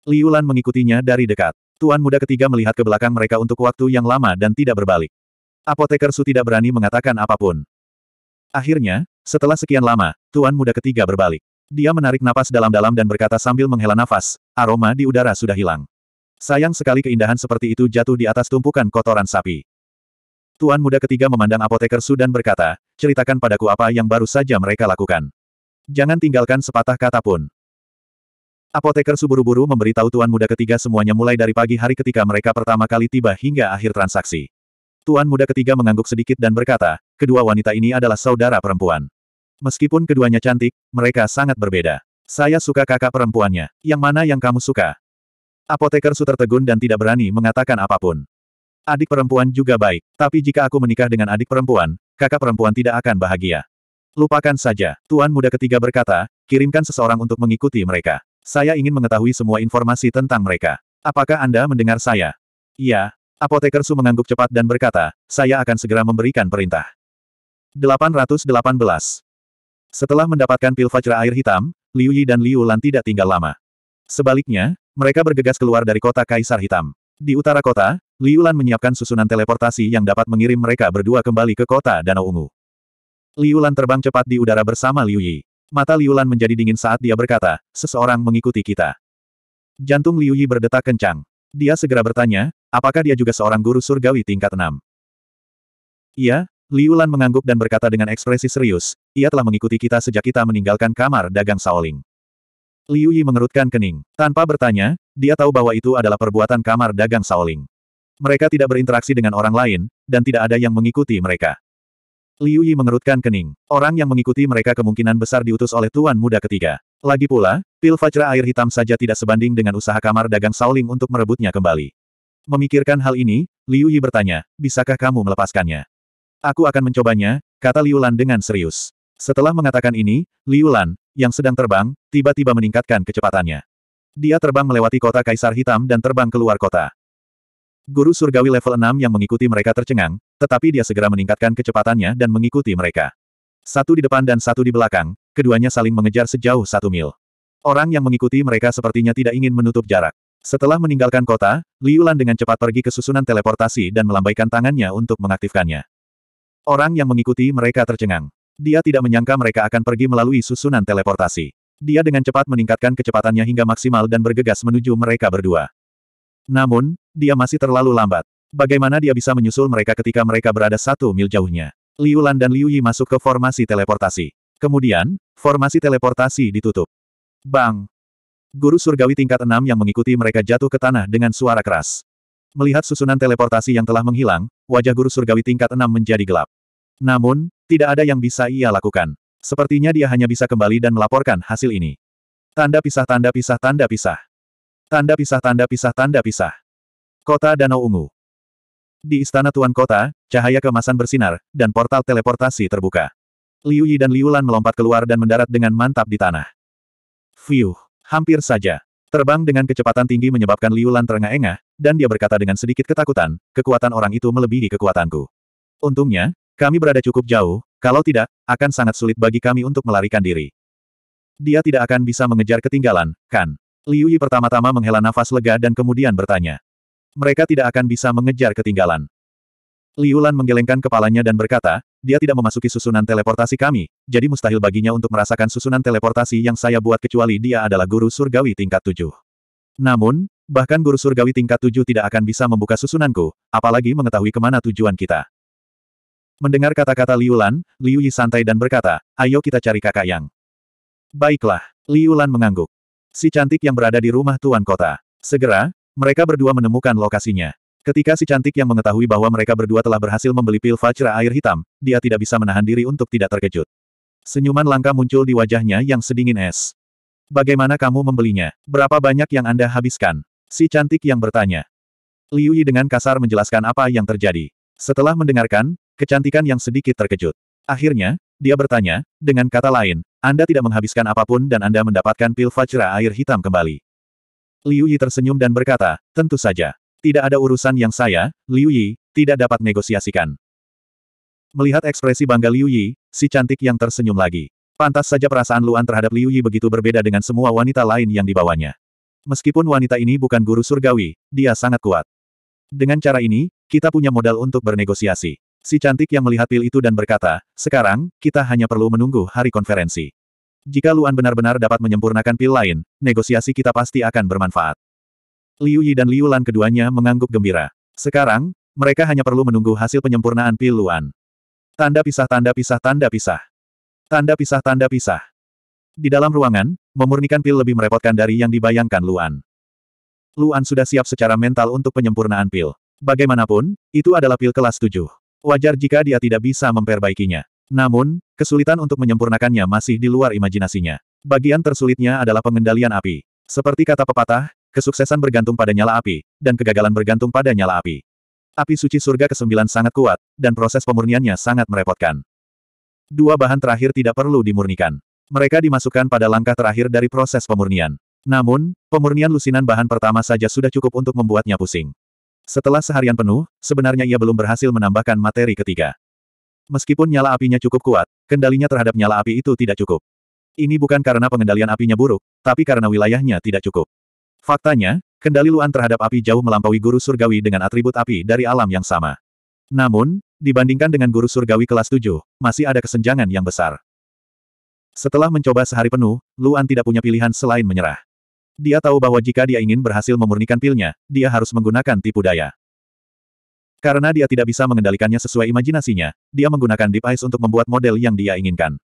Liu Lan mengikutinya dari dekat. Tuan muda ketiga melihat ke belakang mereka untuk waktu yang lama dan tidak berbalik. Apoteker Su tidak berani mengatakan apapun. Akhirnya, setelah sekian lama, tuan muda ketiga berbalik. Dia menarik napas dalam-dalam dan berkata sambil menghela nafas, aroma di udara sudah hilang. Sayang sekali keindahan seperti itu jatuh di atas tumpukan kotoran sapi. Tuan muda ketiga memandang apoteker Su dan berkata, ceritakan padaku apa yang baru saja mereka lakukan. Jangan tinggalkan sepatah kata pun. Apoteker Suburuburu buru memberitahu tuan muda ketiga semuanya mulai dari pagi hari ketika mereka pertama kali tiba hingga akhir transaksi. Tuan muda ketiga mengangguk sedikit dan berkata, kedua wanita ini adalah saudara perempuan. Meskipun keduanya cantik, mereka sangat berbeda. Saya suka kakak perempuannya. Yang mana yang kamu suka? Apoteker Su tertegun dan tidak berani mengatakan apapun. Adik perempuan juga baik, tapi jika aku menikah dengan adik perempuan, kakak perempuan tidak akan bahagia. Lupakan saja, Tuan Muda ketiga berkata, kirimkan seseorang untuk mengikuti mereka. Saya ingin mengetahui semua informasi tentang mereka. Apakah Anda mendengar saya? Iya. Apoteker Su mengangguk cepat dan berkata, saya akan segera memberikan perintah. 818. Setelah mendapatkan pil Fajra air hitam, Liu Yi dan Liu Lan tidak tinggal lama. Sebaliknya, mereka bergegas keluar dari kota Kaisar Hitam. Di utara kota, Liu Lan menyiapkan susunan teleportasi yang dapat mengirim mereka berdua kembali ke kota Danau Ungu. Liu Lan terbang cepat di udara bersama Liu Yi. Mata Liulan menjadi dingin saat dia berkata, seseorang mengikuti kita. Jantung Liu Yi berdetak kencang. Dia segera bertanya, apakah dia juga seorang guru surgawi tingkat enam? Iya, Liulan mengangguk dan berkata dengan ekspresi serius, ia telah mengikuti kita sejak kita meninggalkan kamar dagang Saoling. Liu Yi mengerutkan kening. Tanpa bertanya, dia tahu bahwa itu adalah perbuatan kamar dagang Saoling. Mereka tidak berinteraksi dengan orang lain, dan tidak ada yang mengikuti mereka. Liu Yi mengerutkan kening. Orang yang mengikuti mereka kemungkinan besar diutus oleh Tuan Muda ketiga. Lagi pula, pil Fajra air hitam saja tidak sebanding dengan usaha kamar dagang Sauling untuk merebutnya kembali. Memikirkan hal ini, Liu Yi bertanya, bisakah kamu melepaskannya? Aku akan mencobanya, kata Liu Lan dengan serius. Setelah mengatakan ini, Liu Lan, yang sedang terbang, tiba-tiba meningkatkan kecepatannya. Dia terbang melewati kota Kaisar Hitam dan terbang keluar kota. Guru surgawi level 6 yang mengikuti mereka tercengang, tetapi dia segera meningkatkan kecepatannya dan mengikuti mereka. Satu di depan dan satu di belakang, keduanya saling mengejar sejauh satu mil. Orang yang mengikuti mereka sepertinya tidak ingin menutup jarak. Setelah meninggalkan kota, Liu Lan dengan cepat pergi ke susunan teleportasi dan melambaikan tangannya untuk mengaktifkannya. Orang yang mengikuti mereka tercengang. Dia tidak menyangka mereka akan pergi melalui susunan teleportasi. Dia dengan cepat meningkatkan kecepatannya hingga maksimal dan bergegas menuju mereka berdua. Namun, dia masih terlalu lambat. Bagaimana dia bisa menyusul mereka ketika mereka berada satu mil jauhnya? Liu Lan dan Liu Yi masuk ke formasi teleportasi. Kemudian, formasi teleportasi ditutup. Bang! Guru surgawi tingkat enam yang mengikuti mereka jatuh ke tanah dengan suara keras. Melihat susunan teleportasi yang telah menghilang, wajah guru surgawi tingkat enam menjadi gelap. Namun, tidak ada yang bisa ia lakukan. Sepertinya dia hanya bisa kembali dan melaporkan hasil ini. Tanda pisah tanda pisah tanda pisah. Tanda pisah tanda pisah tanda pisah. Kota Danau Ungu. Di istana Tuan Kota, cahaya kemasan bersinar, dan portal teleportasi terbuka. Liu Yi dan Liu Lan melompat keluar dan mendarat dengan mantap di tanah. Fiuh, hampir saja. Terbang dengan kecepatan tinggi menyebabkan Liu Lan terengah-engah, dan dia berkata dengan sedikit ketakutan, kekuatan orang itu melebihi kekuatanku. Untungnya, kami berada cukup jauh, kalau tidak, akan sangat sulit bagi kami untuk melarikan diri. Dia tidak akan bisa mengejar ketinggalan, kan? Liu Yi pertama-tama menghela nafas lega dan kemudian bertanya mereka tidak akan bisa mengejar ketinggalan. Liulan menggelengkan kepalanya dan berkata, dia tidak memasuki susunan teleportasi kami, jadi mustahil baginya untuk merasakan susunan teleportasi yang saya buat kecuali dia adalah guru surgawi tingkat tujuh. Namun, bahkan guru surgawi tingkat tujuh tidak akan bisa membuka susunanku, apalagi mengetahui kemana tujuan kita. Mendengar kata-kata Liulan, Liu Yi santai dan berkata, ayo kita cari kakak yang. Baiklah, Liulan mengangguk. Si cantik yang berada di rumah tuan kota. Segera, mereka berdua menemukan lokasinya. Ketika si cantik yang mengetahui bahwa mereka berdua telah berhasil membeli pil Fajra air hitam, dia tidak bisa menahan diri untuk tidak terkejut. Senyuman langka muncul di wajahnya yang sedingin es. Bagaimana kamu membelinya? Berapa banyak yang Anda habiskan? Si cantik yang bertanya. Liu Yi dengan kasar menjelaskan apa yang terjadi. Setelah mendengarkan, kecantikan yang sedikit terkejut. Akhirnya, dia bertanya, dengan kata lain, Anda tidak menghabiskan apapun dan Anda mendapatkan pil Fajra air hitam kembali. Liu Yi tersenyum dan berkata, tentu saja. Tidak ada urusan yang saya, Liu Yi, tidak dapat negosiasikan. Melihat ekspresi bangga Liu Yi, si cantik yang tersenyum lagi. Pantas saja perasaan Luan terhadap Liu Yi begitu berbeda dengan semua wanita lain yang dibawanya. Meskipun wanita ini bukan guru surgawi, dia sangat kuat. Dengan cara ini, kita punya modal untuk bernegosiasi. Si cantik yang melihat pil itu dan berkata, sekarang, kita hanya perlu menunggu hari konferensi. Jika Luan benar-benar dapat menyempurnakan pil lain, negosiasi kita pasti akan bermanfaat. Liu Yi dan Liu Lan keduanya mengangguk gembira. Sekarang, mereka hanya perlu menunggu hasil penyempurnaan pil Luan. Tanda pisah tanda pisah tanda pisah. Tanda pisah tanda pisah. Di dalam ruangan, memurnikan pil lebih merepotkan dari yang dibayangkan Luan. Luan sudah siap secara mental untuk penyempurnaan pil. Bagaimanapun, itu adalah pil kelas 7. Wajar jika dia tidak bisa memperbaikinya. Namun, kesulitan untuk menyempurnakannya masih di luar imajinasinya. Bagian tersulitnya adalah pengendalian api. Seperti kata pepatah, kesuksesan bergantung pada nyala api, dan kegagalan bergantung pada nyala api. Api suci surga ke-9 sangat kuat, dan proses pemurniannya sangat merepotkan. Dua bahan terakhir tidak perlu dimurnikan. Mereka dimasukkan pada langkah terakhir dari proses pemurnian. Namun, pemurnian lusinan bahan pertama saja sudah cukup untuk membuatnya pusing. Setelah seharian penuh, sebenarnya ia belum berhasil menambahkan materi ketiga. Meskipun nyala apinya cukup kuat, kendalinya terhadap nyala api itu tidak cukup. Ini bukan karena pengendalian apinya buruk, tapi karena wilayahnya tidak cukup. Faktanya, kendali Luan terhadap api jauh melampaui guru surgawi dengan atribut api dari alam yang sama. Namun, dibandingkan dengan guru surgawi kelas 7, masih ada kesenjangan yang besar. Setelah mencoba sehari penuh, Luan tidak punya pilihan selain menyerah. Dia tahu bahwa jika dia ingin berhasil memurnikan pilnya, dia harus menggunakan tipu daya. Karena dia tidak bisa mengendalikannya sesuai imajinasinya, dia menggunakan Deep ice untuk membuat model yang dia inginkan.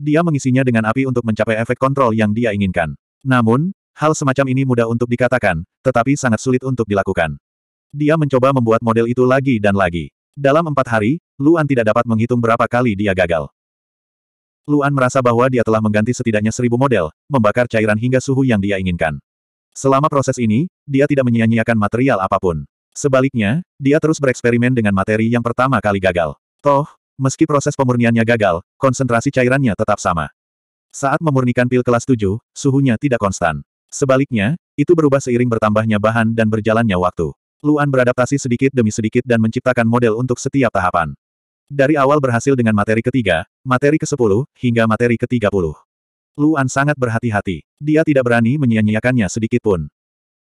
Dia mengisinya dengan api untuk mencapai efek kontrol yang dia inginkan. Namun, hal semacam ini mudah untuk dikatakan, tetapi sangat sulit untuk dilakukan. Dia mencoba membuat model itu lagi dan lagi. Dalam empat hari, Luan tidak dapat menghitung berapa kali dia gagal. Luan merasa bahwa dia telah mengganti setidaknya seribu model, membakar cairan hingga suhu yang dia inginkan. Selama proses ini, dia tidak menyia-nyiakan material apapun. Sebaliknya, dia terus bereksperimen dengan materi yang pertama kali gagal. Toh, meski proses pemurniannya gagal, konsentrasi cairannya tetap sama. Saat memurnikan pil kelas 7, suhunya tidak konstan. Sebaliknya, itu berubah seiring bertambahnya bahan dan berjalannya waktu. Luan beradaptasi sedikit demi sedikit dan menciptakan model untuk setiap tahapan. Dari awal berhasil dengan materi ketiga, materi ke-10, hingga materi ke-30. Luan sangat berhati-hati. Dia tidak berani menyia-nyiakannya pun.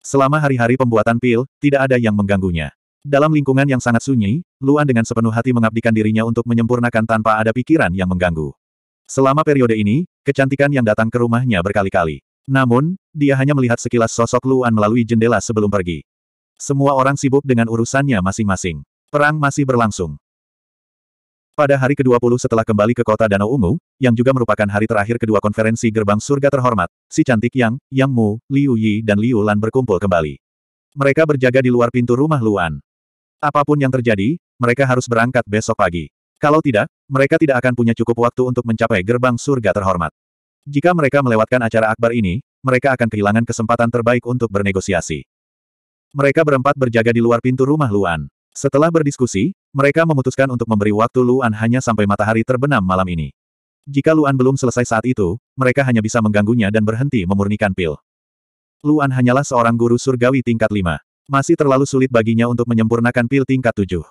Selama hari-hari pembuatan pil, tidak ada yang mengganggunya. Dalam lingkungan yang sangat sunyi, Luan dengan sepenuh hati mengabdikan dirinya untuk menyempurnakan tanpa ada pikiran yang mengganggu. Selama periode ini, kecantikan yang datang ke rumahnya berkali-kali. Namun, dia hanya melihat sekilas sosok Luan melalui jendela sebelum pergi. Semua orang sibuk dengan urusannya masing-masing. Perang masih berlangsung. Pada hari ke-20 setelah kembali ke kota Danau Ungu, yang juga merupakan hari terakhir kedua konferensi gerbang surga terhormat, si cantik Yang, Yang Mu, Liu Yi dan Liu Lan berkumpul kembali. Mereka berjaga di luar pintu rumah Luan. Apapun yang terjadi, mereka harus berangkat besok pagi. Kalau tidak, mereka tidak akan punya cukup waktu untuk mencapai gerbang surga terhormat. Jika mereka melewatkan acara akbar ini, mereka akan kehilangan kesempatan terbaik untuk bernegosiasi. Mereka berempat berjaga di luar pintu rumah Luan. Setelah berdiskusi, mereka memutuskan untuk memberi waktu Luan hanya sampai matahari terbenam malam ini. Jika Luan belum selesai saat itu, mereka hanya bisa mengganggunya dan berhenti memurnikan pil. Luan hanyalah seorang guru surgawi tingkat 5. Masih terlalu sulit baginya untuk menyempurnakan pil tingkat 7.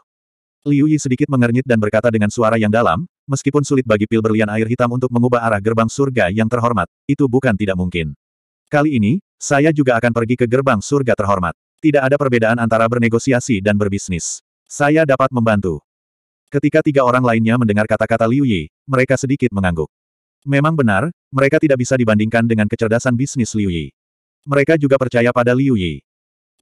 Liu Yi sedikit mengernyit dan berkata dengan suara yang dalam, meskipun sulit bagi pil berlian air hitam untuk mengubah arah gerbang surga yang terhormat, itu bukan tidak mungkin. Kali ini, saya juga akan pergi ke gerbang surga terhormat. Tidak ada perbedaan antara bernegosiasi dan berbisnis. Saya dapat membantu. Ketika tiga orang lainnya mendengar kata-kata Liu Yi, mereka sedikit mengangguk. Memang benar, mereka tidak bisa dibandingkan dengan kecerdasan bisnis Liu Yi. Mereka juga percaya pada Liu Yi.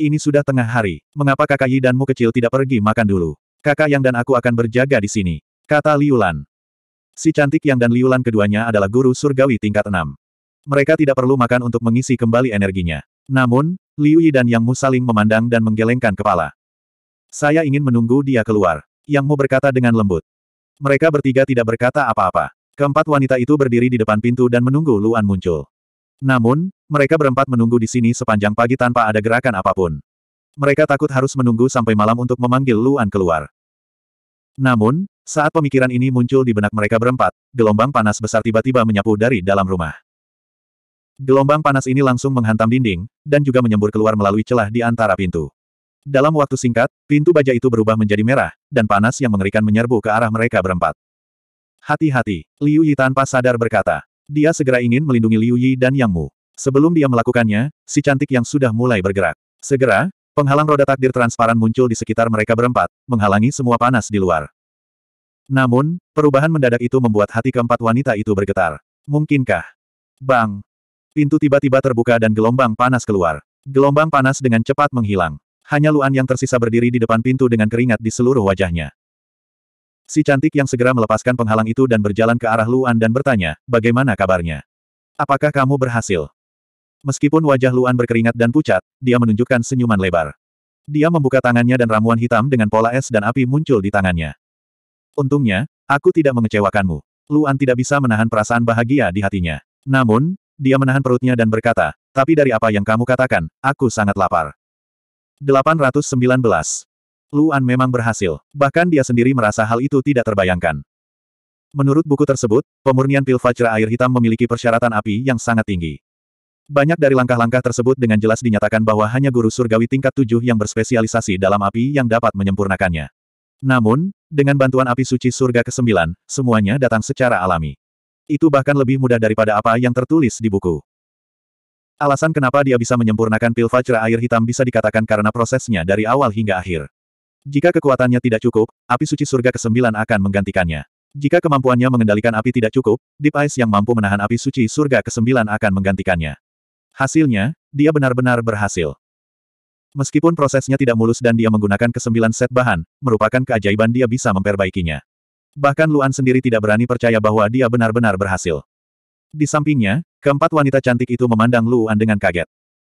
Ini sudah tengah hari, mengapa kakak Yi danmu kecil tidak pergi makan dulu? Kakak Yang dan aku akan berjaga di sini, kata Liu Lan. Si cantik Yang dan Liu Lan keduanya adalah guru surgawi tingkat enam. Mereka tidak perlu makan untuk mengisi kembali energinya. Namun, Liu Yi dan Yang Mu saling memandang dan menggelengkan kepala. Saya ingin menunggu dia keluar. Yang Mu berkata dengan lembut. Mereka bertiga tidak berkata apa-apa. Keempat wanita itu berdiri di depan pintu dan menunggu Luan muncul. Namun, mereka berempat menunggu di sini sepanjang pagi tanpa ada gerakan apapun. Mereka takut harus menunggu sampai malam untuk memanggil Luan keluar. Namun, saat pemikiran ini muncul di benak mereka berempat, gelombang panas besar tiba-tiba menyapu dari dalam rumah. Gelombang panas ini langsung menghantam dinding, dan juga menyembur keluar melalui celah di antara pintu. Dalam waktu singkat, pintu baja itu berubah menjadi merah, dan panas yang mengerikan menyerbu ke arah mereka berempat. Hati-hati, Liu Yi tanpa sadar berkata. Dia segera ingin melindungi Liu Yi dan Yang Mu. Sebelum dia melakukannya, si cantik yang sudah mulai bergerak. Segera, penghalang roda takdir transparan muncul di sekitar mereka berempat, menghalangi semua panas di luar. Namun, perubahan mendadak itu membuat hati keempat wanita itu bergetar. Mungkinkah? Bang! Pintu tiba-tiba terbuka dan gelombang panas keluar. Gelombang panas dengan cepat menghilang. Hanya Luan yang tersisa berdiri di depan pintu dengan keringat di seluruh wajahnya. Si cantik yang segera melepaskan penghalang itu dan berjalan ke arah Luan dan bertanya, bagaimana kabarnya? Apakah kamu berhasil? Meskipun wajah Luan berkeringat dan pucat, dia menunjukkan senyuman lebar. Dia membuka tangannya dan ramuan hitam dengan pola es dan api muncul di tangannya. Untungnya, aku tidak mengecewakanmu. Luan tidak bisa menahan perasaan bahagia di hatinya. Namun, dia menahan perutnya dan berkata, tapi dari apa yang kamu katakan, aku sangat lapar. 819. Luan memang berhasil. Bahkan dia sendiri merasa hal itu tidak terbayangkan. Menurut buku tersebut, pemurnian pil Fajra air hitam memiliki persyaratan api yang sangat tinggi. Banyak dari langkah-langkah tersebut dengan jelas dinyatakan bahwa hanya guru surgawi tingkat tujuh yang berspesialisasi dalam api yang dapat menyempurnakannya. Namun, dengan bantuan api suci surga ke-9, semuanya datang secara alami. Itu bahkan lebih mudah daripada apa yang tertulis di buku. Alasan kenapa dia bisa menyempurnakan pil vajra air hitam bisa dikatakan karena prosesnya dari awal hingga akhir. Jika kekuatannya tidak cukup, api suci surga ke-9 akan menggantikannya. Jika kemampuannya mengendalikan api tidak cukup, Deep Ice yang mampu menahan api suci surga ke-9 akan menggantikannya. Hasilnya, dia benar-benar berhasil. Meskipun prosesnya tidak mulus dan dia menggunakan kesembilan set bahan, merupakan keajaiban dia bisa memperbaikinya. Bahkan Luan sendiri tidak berani percaya bahwa dia benar-benar berhasil. Di sampingnya, keempat wanita cantik itu memandang Luan dengan kaget.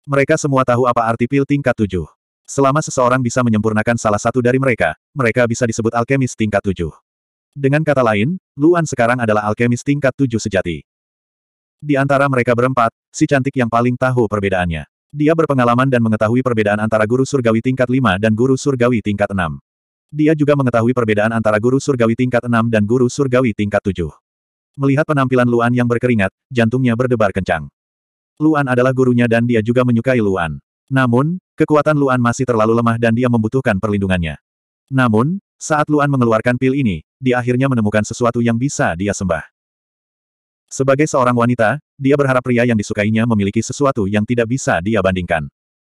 Mereka semua tahu apa arti pil tingkat tujuh. Selama seseorang bisa menyempurnakan salah satu dari mereka, mereka bisa disebut alkemis tingkat tujuh. Dengan kata lain, Luan sekarang adalah alkemis tingkat tujuh sejati. Di antara mereka berempat, si cantik yang paling tahu perbedaannya. Dia berpengalaman dan mengetahui perbedaan antara guru surgawi tingkat lima dan guru surgawi tingkat enam. Dia juga mengetahui perbedaan antara guru surgawi tingkat 6 dan guru surgawi tingkat 7. Melihat penampilan Luan yang berkeringat, jantungnya berdebar kencang. Luan adalah gurunya dan dia juga menyukai Luan. Namun, kekuatan Luan masih terlalu lemah dan dia membutuhkan perlindungannya. Namun, saat Luan mengeluarkan pil ini, dia akhirnya menemukan sesuatu yang bisa dia sembah. Sebagai seorang wanita, dia berharap pria yang disukainya memiliki sesuatu yang tidak bisa dia bandingkan.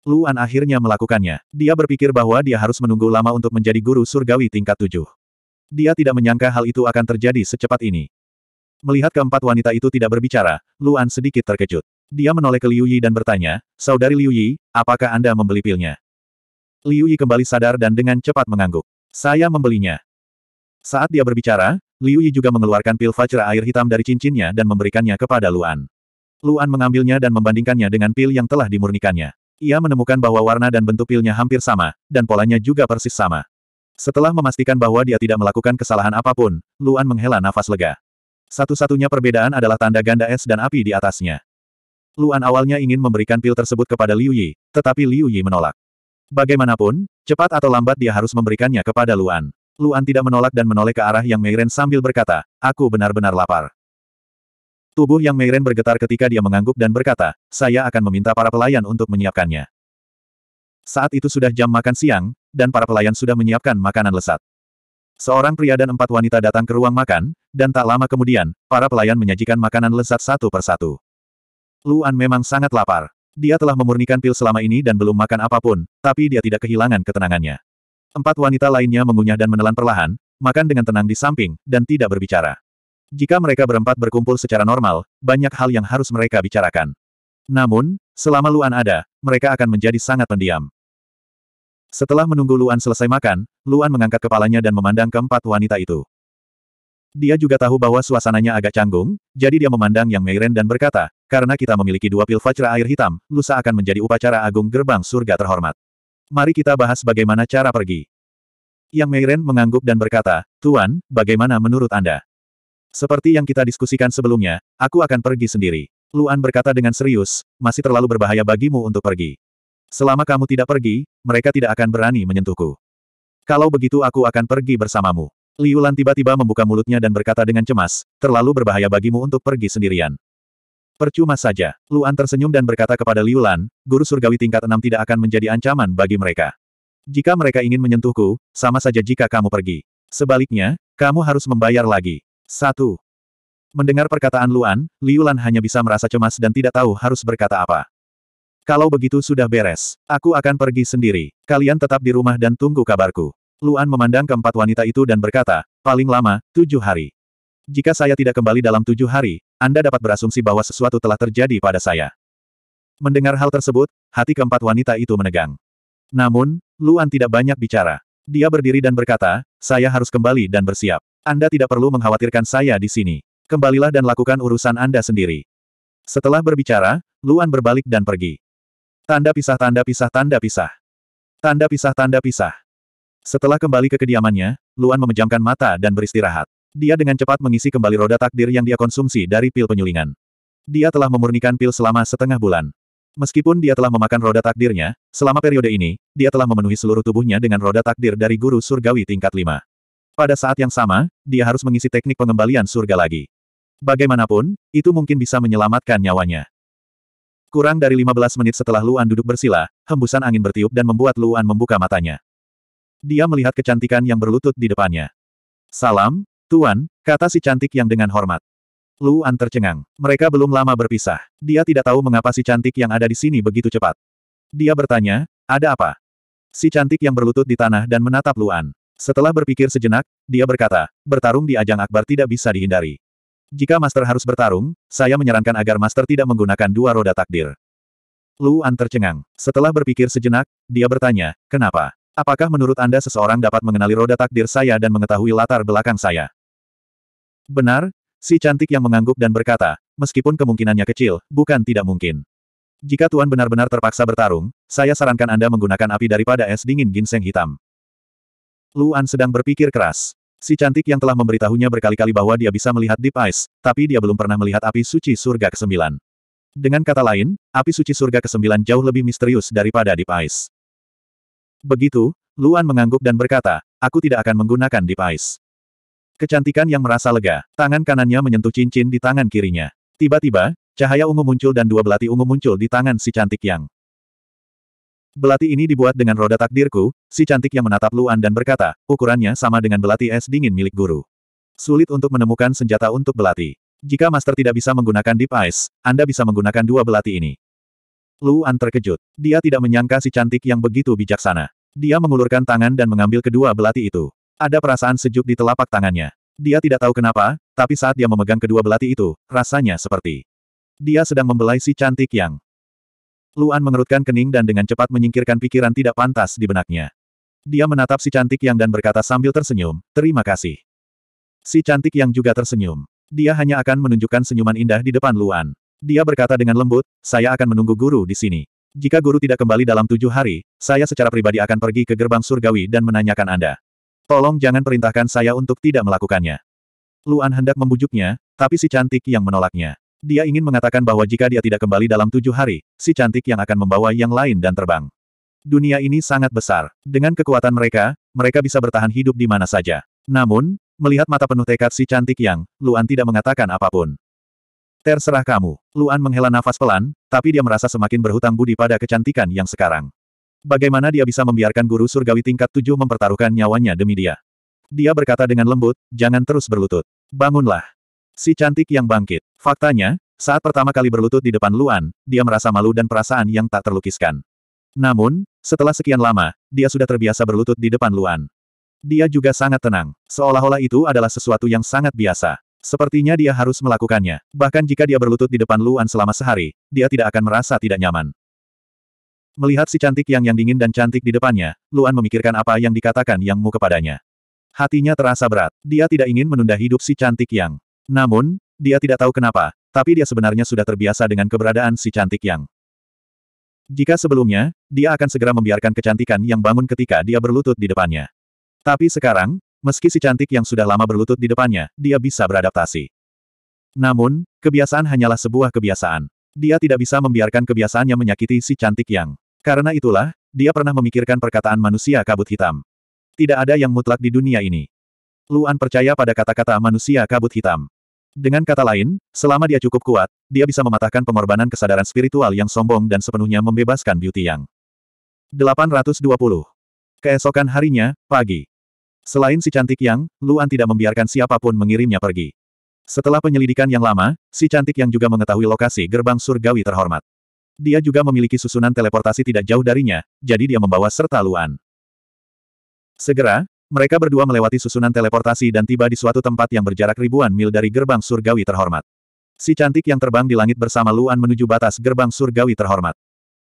Luan akhirnya melakukannya. Dia berpikir bahwa dia harus menunggu lama untuk menjadi guru surgawi tingkat tujuh. Dia tidak menyangka hal itu akan terjadi secepat ini. Melihat keempat wanita itu tidak berbicara, Luan sedikit terkejut. Dia menoleh ke Liu Yi dan bertanya, Saudari Liu Yi, apakah Anda membeli pilnya? Liu Yi kembali sadar dan dengan cepat mengangguk. Saya membelinya. Saat dia berbicara, Liu Yi juga mengeluarkan pil Fajra air hitam dari cincinnya dan memberikannya kepada Luan. Luan mengambilnya dan membandingkannya dengan pil yang telah dimurnikannya. Ia menemukan bahwa warna dan bentuk pilnya hampir sama, dan polanya juga persis sama. Setelah memastikan bahwa dia tidak melakukan kesalahan apapun, Luan menghela nafas lega. Satu-satunya perbedaan adalah tanda ganda es dan api di atasnya. Luan awalnya ingin memberikan pil tersebut kepada Liu Yi, tetapi Liu Yi menolak. Bagaimanapun, cepat atau lambat dia harus memberikannya kepada Luan. Luan tidak menolak dan menoleh ke arah Yang Meiren sambil berkata, aku benar-benar lapar. Tubuh yang Meiren bergetar ketika dia mengangguk dan berkata, saya akan meminta para pelayan untuk menyiapkannya. Saat itu sudah jam makan siang, dan para pelayan sudah menyiapkan makanan lesat. Seorang pria dan empat wanita datang ke ruang makan, dan tak lama kemudian, para pelayan menyajikan makanan lesat satu persatu. Luan memang sangat lapar. Dia telah memurnikan pil selama ini dan belum makan apapun, tapi dia tidak kehilangan ketenangannya. Empat wanita lainnya mengunyah dan menelan perlahan, makan dengan tenang di samping, dan tidak berbicara. Jika mereka berempat berkumpul secara normal, banyak hal yang harus mereka bicarakan. Namun, selama Luan ada, mereka akan menjadi sangat pendiam. Setelah menunggu Luan selesai makan, Luan mengangkat kepalanya dan memandang keempat wanita itu. Dia juga tahu bahwa suasananya agak canggung, jadi dia memandang Yang Meiren dan berkata, karena kita memiliki dua pil fajra air hitam, lusa akan menjadi upacara agung gerbang surga terhormat. Mari kita bahas bagaimana cara pergi. Yang Meiren mengangguk dan berkata, Tuan, bagaimana menurut Anda? Seperti yang kita diskusikan sebelumnya, aku akan pergi sendiri. Luan berkata dengan serius, masih terlalu berbahaya bagimu untuk pergi. Selama kamu tidak pergi, mereka tidak akan berani menyentuhku. Kalau begitu aku akan pergi bersamamu. Liulan tiba-tiba membuka mulutnya dan berkata dengan cemas, terlalu berbahaya bagimu untuk pergi sendirian. Percuma saja, Luan tersenyum dan berkata kepada Liulan, guru surgawi tingkat enam tidak akan menjadi ancaman bagi mereka. Jika mereka ingin menyentuhku, sama saja jika kamu pergi. Sebaliknya, kamu harus membayar lagi. Satu. Mendengar perkataan Luan, Liulan hanya bisa merasa cemas dan tidak tahu harus berkata apa. Kalau begitu sudah beres, aku akan pergi sendiri. Kalian tetap di rumah dan tunggu kabarku. Luan memandang keempat wanita itu dan berkata, paling lama, tujuh hari. Jika saya tidak kembali dalam tujuh hari, Anda dapat berasumsi bahwa sesuatu telah terjadi pada saya. Mendengar hal tersebut, hati keempat wanita itu menegang. Namun, Luan tidak banyak bicara. Dia berdiri dan berkata, saya harus kembali dan bersiap. Anda tidak perlu mengkhawatirkan saya di sini. Kembalilah dan lakukan urusan Anda sendiri. Setelah berbicara, Luan berbalik dan pergi. Tanda pisah tanda pisah tanda pisah. Tanda pisah tanda pisah. Setelah kembali ke kediamannya, Luan memejamkan mata dan beristirahat. Dia dengan cepat mengisi kembali roda takdir yang dia konsumsi dari pil penyulingan. Dia telah memurnikan pil selama setengah bulan. Meskipun dia telah memakan roda takdirnya, selama periode ini, dia telah memenuhi seluruh tubuhnya dengan roda takdir dari guru surgawi tingkat 5. Pada saat yang sama, dia harus mengisi teknik pengembalian surga lagi. Bagaimanapun, itu mungkin bisa menyelamatkan nyawanya. Kurang dari 15 menit setelah Luan duduk bersila, hembusan angin bertiup dan membuat Luan membuka matanya. Dia melihat kecantikan yang berlutut di depannya. Salam, Tuan, kata si cantik yang dengan hormat. Luan tercengang. Mereka belum lama berpisah. Dia tidak tahu mengapa si cantik yang ada di sini begitu cepat. Dia bertanya, ada apa? Si cantik yang berlutut di tanah dan menatap Luan. Setelah berpikir sejenak, dia berkata, bertarung di ajang akbar tidak bisa dihindari. Jika Master harus bertarung, saya menyarankan agar Master tidak menggunakan dua roda takdir. Luan tercengang. Setelah berpikir sejenak, dia bertanya, kenapa? Apakah menurut Anda seseorang dapat mengenali roda takdir saya dan mengetahui latar belakang saya? Benar, si cantik yang mengangguk dan berkata, meskipun kemungkinannya kecil, bukan tidak mungkin. Jika Tuan benar-benar terpaksa bertarung, saya sarankan Anda menggunakan api daripada es dingin ginseng hitam. Luan sedang berpikir keras. Si cantik yang telah memberitahunya berkali-kali bahwa dia bisa melihat Deep Ice, tapi dia belum pernah melihat api suci surga ke-9. Dengan kata lain, api suci surga ke-9 jauh lebih misterius daripada Deep Ice. Begitu, Luan mengangguk dan berkata, aku tidak akan menggunakan Deep Ice. Kecantikan yang merasa lega, tangan kanannya menyentuh cincin di tangan kirinya. Tiba-tiba, cahaya ungu muncul dan dua belati ungu muncul di tangan si cantik yang Belati ini dibuat dengan roda takdirku, si cantik yang menatap Luan dan berkata, ukurannya sama dengan belati es dingin milik guru. Sulit untuk menemukan senjata untuk belati. Jika Master tidak bisa menggunakan Deep Ice, Anda bisa menggunakan dua belati ini. Luan terkejut. Dia tidak menyangka si cantik yang begitu bijaksana. Dia mengulurkan tangan dan mengambil kedua belati itu. Ada perasaan sejuk di telapak tangannya. Dia tidak tahu kenapa, tapi saat dia memegang kedua belati itu, rasanya seperti dia sedang membelai si cantik yang Luan mengerutkan kening dan dengan cepat menyingkirkan pikiran tidak pantas di benaknya. Dia menatap si cantik yang dan berkata sambil tersenyum, terima kasih. Si cantik yang juga tersenyum. Dia hanya akan menunjukkan senyuman indah di depan Luan. Dia berkata dengan lembut, saya akan menunggu guru di sini. Jika guru tidak kembali dalam tujuh hari, saya secara pribadi akan pergi ke gerbang surgawi dan menanyakan Anda. Tolong jangan perintahkan saya untuk tidak melakukannya. Luan hendak membujuknya, tapi si cantik yang menolaknya. Dia ingin mengatakan bahwa jika dia tidak kembali dalam tujuh hari, si cantik yang akan membawa yang lain dan terbang. Dunia ini sangat besar. Dengan kekuatan mereka, mereka bisa bertahan hidup di mana saja. Namun, melihat mata penuh tekad si cantik yang, Luan tidak mengatakan apapun. Terserah kamu. Luan menghela nafas pelan, tapi dia merasa semakin berhutang budi pada kecantikan yang sekarang. Bagaimana dia bisa membiarkan guru surgawi tingkat tujuh mempertaruhkan nyawanya demi dia? Dia berkata dengan lembut, jangan terus berlutut. Bangunlah. Si cantik yang bangkit. Faktanya, saat pertama kali berlutut di depan Luan, dia merasa malu dan perasaan yang tak terlukiskan. Namun, setelah sekian lama, dia sudah terbiasa berlutut di depan Luan. Dia juga sangat tenang, seolah-olah itu adalah sesuatu yang sangat biasa. Sepertinya dia harus melakukannya. Bahkan jika dia berlutut di depan Luan selama sehari, dia tidak akan merasa tidak nyaman. Melihat si cantik yang yang dingin dan cantik di depannya, Luan memikirkan apa yang dikatakan Yang Mu kepadanya. Hatinya terasa berat. Dia tidak ingin menunda hidup si cantik yang. Namun, dia tidak tahu kenapa, tapi dia sebenarnya sudah terbiasa dengan keberadaan si cantik yang. Jika sebelumnya, dia akan segera membiarkan kecantikan yang bangun ketika dia berlutut di depannya. Tapi sekarang, meski si cantik yang sudah lama berlutut di depannya, dia bisa beradaptasi. Namun, kebiasaan hanyalah sebuah kebiasaan. Dia tidak bisa membiarkan kebiasaannya menyakiti si cantik yang. Karena itulah, dia pernah memikirkan perkataan manusia kabut hitam. Tidak ada yang mutlak di dunia ini. Luan percaya pada kata-kata manusia kabut hitam. Dengan kata lain, selama dia cukup kuat, dia bisa mematahkan pengorbanan kesadaran spiritual yang sombong dan sepenuhnya membebaskan Beauty Yang. 820. Keesokan harinya, pagi. Selain si cantik Yang, Luan tidak membiarkan siapapun mengirimnya pergi. Setelah penyelidikan yang lama, si cantik Yang juga mengetahui lokasi gerbang surgawi terhormat. Dia juga memiliki susunan teleportasi tidak jauh darinya, jadi dia membawa serta Luan. Segera, mereka berdua melewati susunan teleportasi dan tiba di suatu tempat yang berjarak ribuan mil dari gerbang surgawi terhormat. Si cantik yang terbang di langit bersama Luan menuju batas gerbang surgawi terhormat.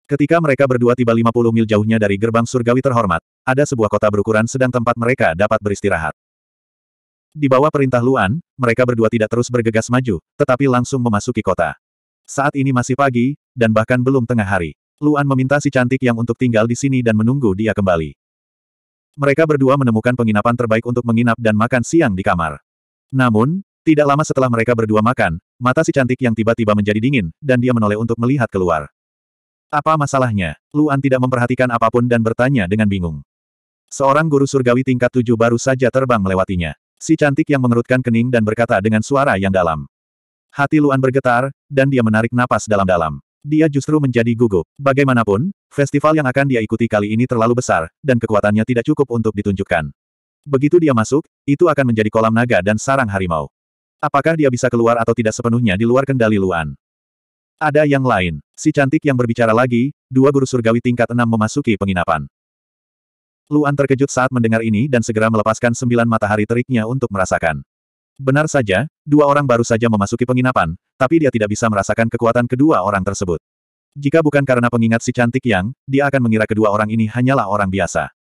Ketika mereka berdua tiba 50 mil jauhnya dari gerbang surgawi terhormat, ada sebuah kota berukuran sedang tempat mereka dapat beristirahat. Di bawah perintah Luan, mereka berdua tidak terus bergegas maju, tetapi langsung memasuki kota. Saat ini masih pagi, dan bahkan belum tengah hari. Luan meminta si cantik yang untuk tinggal di sini dan menunggu dia kembali mereka berdua menemukan penginapan terbaik untuk menginap dan makan siang di kamar. Namun, tidak lama setelah mereka berdua makan, mata si cantik yang tiba-tiba menjadi dingin, dan dia menoleh untuk melihat keluar. Apa masalahnya? Luan tidak memperhatikan apapun dan bertanya dengan bingung. Seorang guru surgawi tingkat tujuh baru saja terbang melewatinya. Si cantik yang mengerutkan kening dan berkata dengan suara yang dalam. Hati Luan bergetar, dan dia menarik napas dalam-dalam. Dia justru menjadi gugup. Bagaimanapun, festival yang akan dia ikuti kali ini terlalu besar, dan kekuatannya tidak cukup untuk ditunjukkan. Begitu dia masuk, itu akan menjadi kolam naga dan sarang harimau. Apakah dia bisa keluar atau tidak sepenuhnya di luar kendali Luan? Ada yang lain. Si cantik yang berbicara lagi, dua guru surgawi tingkat enam memasuki penginapan. Luan terkejut saat mendengar ini dan segera melepaskan sembilan matahari teriknya untuk merasakan. Benar saja, dua orang baru saja memasuki penginapan, tapi dia tidak bisa merasakan kekuatan kedua orang tersebut. Jika bukan karena pengingat si cantik yang, dia akan mengira kedua orang ini hanyalah orang biasa.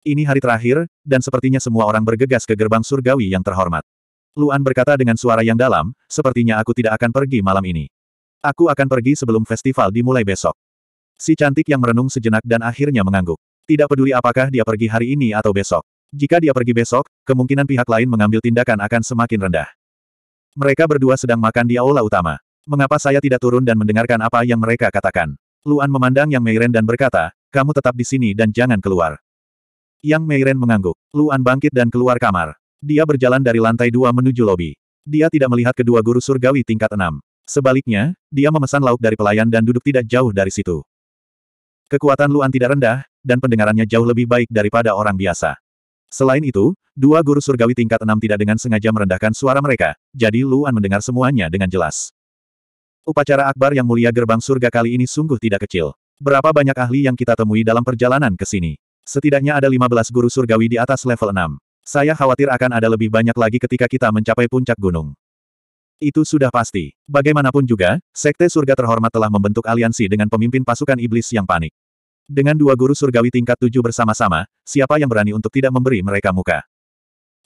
Ini hari terakhir, dan sepertinya semua orang bergegas ke gerbang surgawi yang terhormat. Luan berkata dengan suara yang dalam, sepertinya aku tidak akan pergi malam ini. Aku akan pergi sebelum festival dimulai besok. Si cantik yang merenung sejenak dan akhirnya mengangguk. Tidak peduli apakah dia pergi hari ini atau besok. Jika dia pergi besok, kemungkinan pihak lain mengambil tindakan akan semakin rendah. Mereka berdua sedang makan di aula utama. Mengapa saya tidak turun dan mendengarkan apa yang mereka katakan? Luan memandang Yang Meiren dan berkata, kamu tetap di sini dan jangan keluar. Yang Meiren mengangguk. Luan bangkit dan keluar kamar. Dia berjalan dari lantai dua menuju lobi. Dia tidak melihat kedua guru surgawi tingkat enam. Sebaliknya, dia memesan lauk dari pelayan dan duduk tidak jauh dari situ. Kekuatan Luan tidak rendah, dan pendengarannya jauh lebih baik daripada orang biasa. Selain itu, dua guru surgawi tingkat enam tidak dengan sengaja merendahkan suara mereka, jadi Luan mendengar semuanya dengan jelas. Upacara akbar yang mulia gerbang surga kali ini sungguh tidak kecil. Berapa banyak ahli yang kita temui dalam perjalanan ke sini? Setidaknya ada 15 guru surgawi di atas level 6. Saya khawatir akan ada lebih banyak lagi ketika kita mencapai puncak gunung. Itu sudah pasti. Bagaimanapun juga, Sekte Surga Terhormat telah membentuk aliansi dengan pemimpin pasukan iblis yang panik. Dengan dua guru surgawi tingkat tujuh bersama-sama, siapa yang berani untuk tidak memberi mereka muka?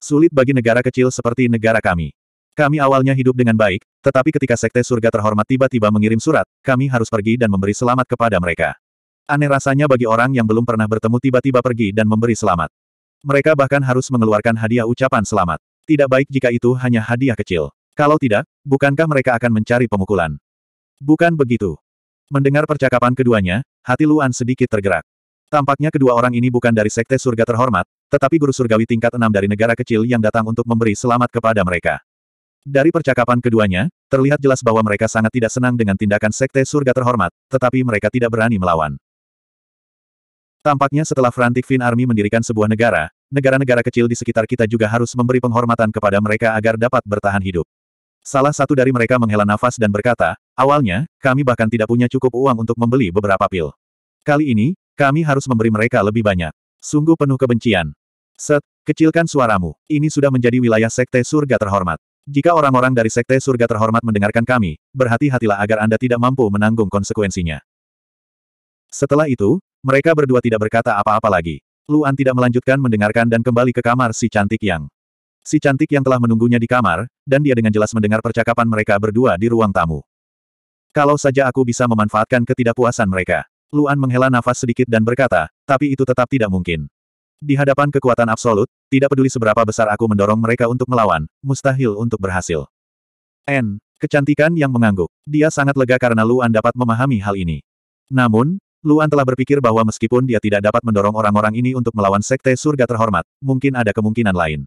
Sulit bagi negara kecil seperti negara kami. Kami awalnya hidup dengan baik, tetapi ketika sekte surga terhormat tiba-tiba mengirim surat, kami harus pergi dan memberi selamat kepada mereka. Aneh rasanya bagi orang yang belum pernah bertemu tiba-tiba pergi dan memberi selamat. Mereka bahkan harus mengeluarkan hadiah ucapan selamat. Tidak baik jika itu hanya hadiah kecil. Kalau tidak, bukankah mereka akan mencari pemukulan? Bukan begitu. Mendengar percakapan keduanya, hati Luan sedikit tergerak. Tampaknya kedua orang ini bukan dari sekte surga terhormat, tetapi guru surgawi tingkat enam dari negara kecil yang datang untuk memberi selamat kepada mereka. Dari percakapan keduanya, terlihat jelas bahwa mereka sangat tidak senang dengan tindakan sekte surga terhormat, tetapi mereka tidak berani melawan. Tampaknya setelah Frantic Fin Army mendirikan sebuah negara, negara-negara kecil di sekitar kita juga harus memberi penghormatan kepada mereka agar dapat bertahan hidup. Salah satu dari mereka menghela nafas dan berkata, Awalnya, kami bahkan tidak punya cukup uang untuk membeli beberapa pil. Kali ini, kami harus memberi mereka lebih banyak. Sungguh penuh kebencian. Set, kecilkan suaramu. Ini sudah menjadi wilayah sekte surga terhormat. Jika orang-orang dari sekte surga terhormat mendengarkan kami, berhati-hatilah agar Anda tidak mampu menanggung konsekuensinya. Setelah itu, mereka berdua tidak berkata apa-apa lagi. Luan tidak melanjutkan mendengarkan dan kembali ke kamar si cantik yang. Si cantik yang telah menunggunya di kamar, dan dia dengan jelas mendengar percakapan mereka berdua di ruang tamu. Kalau saja aku bisa memanfaatkan ketidakpuasan mereka. Luan menghela nafas sedikit dan berkata, tapi itu tetap tidak mungkin. Di hadapan kekuatan absolut, tidak peduli seberapa besar aku mendorong mereka untuk melawan, mustahil untuk berhasil. N. Kecantikan yang mengangguk. Dia sangat lega karena Luan dapat memahami hal ini. Namun, Luan telah berpikir bahwa meskipun dia tidak dapat mendorong orang-orang ini untuk melawan sekte surga terhormat, mungkin ada kemungkinan lain.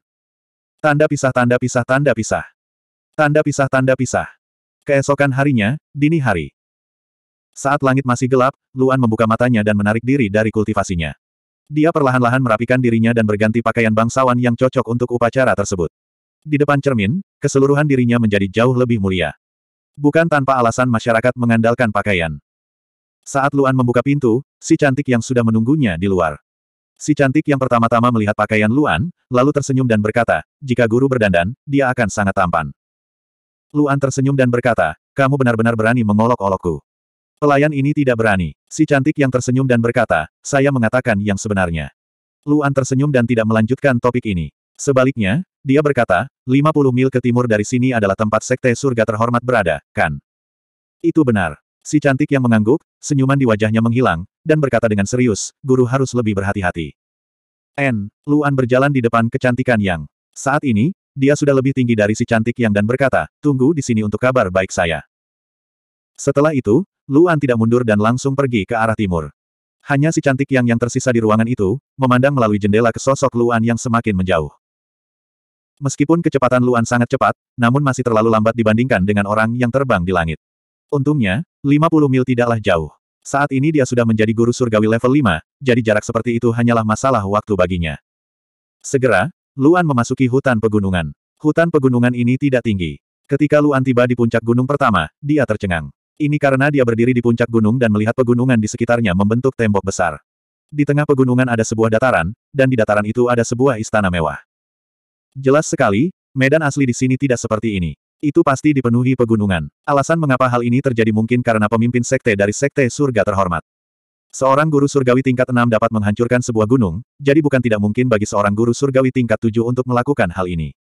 Tanda pisah tanda pisah tanda pisah. Tanda pisah tanda pisah. Keesokan harinya, dini hari. Saat langit masih gelap, Luan membuka matanya dan menarik diri dari kultivasinya. Dia perlahan-lahan merapikan dirinya dan berganti pakaian bangsawan yang cocok untuk upacara tersebut. Di depan cermin, keseluruhan dirinya menjadi jauh lebih mulia. Bukan tanpa alasan masyarakat mengandalkan pakaian. Saat Luan membuka pintu, si cantik yang sudah menunggunya di luar. Si cantik yang pertama-tama melihat pakaian Luan, lalu tersenyum dan berkata, jika guru berdandan, dia akan sangat tampan. Luan tersenyum dan berkata, kamu benar-benar berani mengolok-olokku. Pelayan ini tidak berani. Si cantik yang tersenyum dan berkata, saya mengatakan yang sebenarnya. Luan tersenyum dan tidak melanjutkan topik ini. Sebaliknya, dia berkata, 50 mil ke timur dari sini adalah tempat sekte surga terhormat berada, kan? Itu benar. Si cantik yang mengangguk, senyuman di wajahnya menghilang, dan berkata dengan serius, guru harus lebih berhati-hati. N. Luan berjalan di depan kecantikan yang. Saat ini, dia sudah lebih tinggi dari si cantik yang dan berkata, tunggu di sini untuk kabar baik saya. Setelah itu, Luan tidak mundur dan langsung pergi ke arah timur. Hanya si cantik yang yang tersisa di ruangan itu, memandang melalui jendela ke sosok Luan yang semakin menjauh. Meskipun kecepatan Luan sangat cepat, namun masih terlalu lambat dibandingkan dengan orang yang terbang di langit. Untungnya, 50 mil tidaklah jauh. Saat ini dia sudah menjadi guru surgawi level 5, jadi jarak seperti itu hanyalah masalah waktu baginya. Segera, Luan memasuki hutan pegunungan. Hutan pegunungan ini tidak tinggi. Ketika Luan tiba di puncak gunung pertama, dia tercengang. Ini karena dia berdiri di puncak gunung dan melihat pegunungan di sekitarnya membentuk tembok besar. Di tengah pegunungan ada sebuah dataran, dan di dataran itu ada sebuah istana mewah. Jelas sekali, medan asli di sini tidak seperti ini. Itu pasti dipenuhi pegunungan. Alasan mengapa hal ini terjadi mungkin karena pemimpin sekte dari sekte surga terhormat. Seorang guru surgawi tingkat 6 dapat menghancurkan sebuah gunung, jadi bukan tidak mungkin bagi seorang guru surgawi tingkat 7 untuk melakukan hal ini.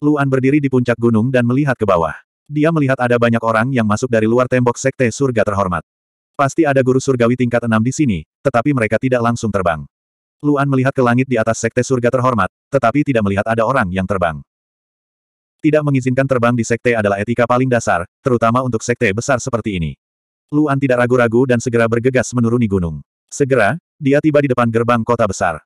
Luan berdiri di puncak gunung dan melihat ke bawah. Dia melihat ada banyak orang yang masuk dari luar tembok sekte surga terhormat. Pasti ada guru surgawi tingkat 6 di sini, tetapi mereka tidak langsung terbang. Luan melihat ke langit di atas sekte surga terhormat, tetapi tidak melihat ada orang yang terbang. Tidak mengizinkan terbang di sekte adalah etika paling dasar, terutama untuk sekte besar seperti ini. Luan tidak ragu-ragu dan segera bergegas menuruni gunung. Segera, dia tiba di depan gerbang kota besar.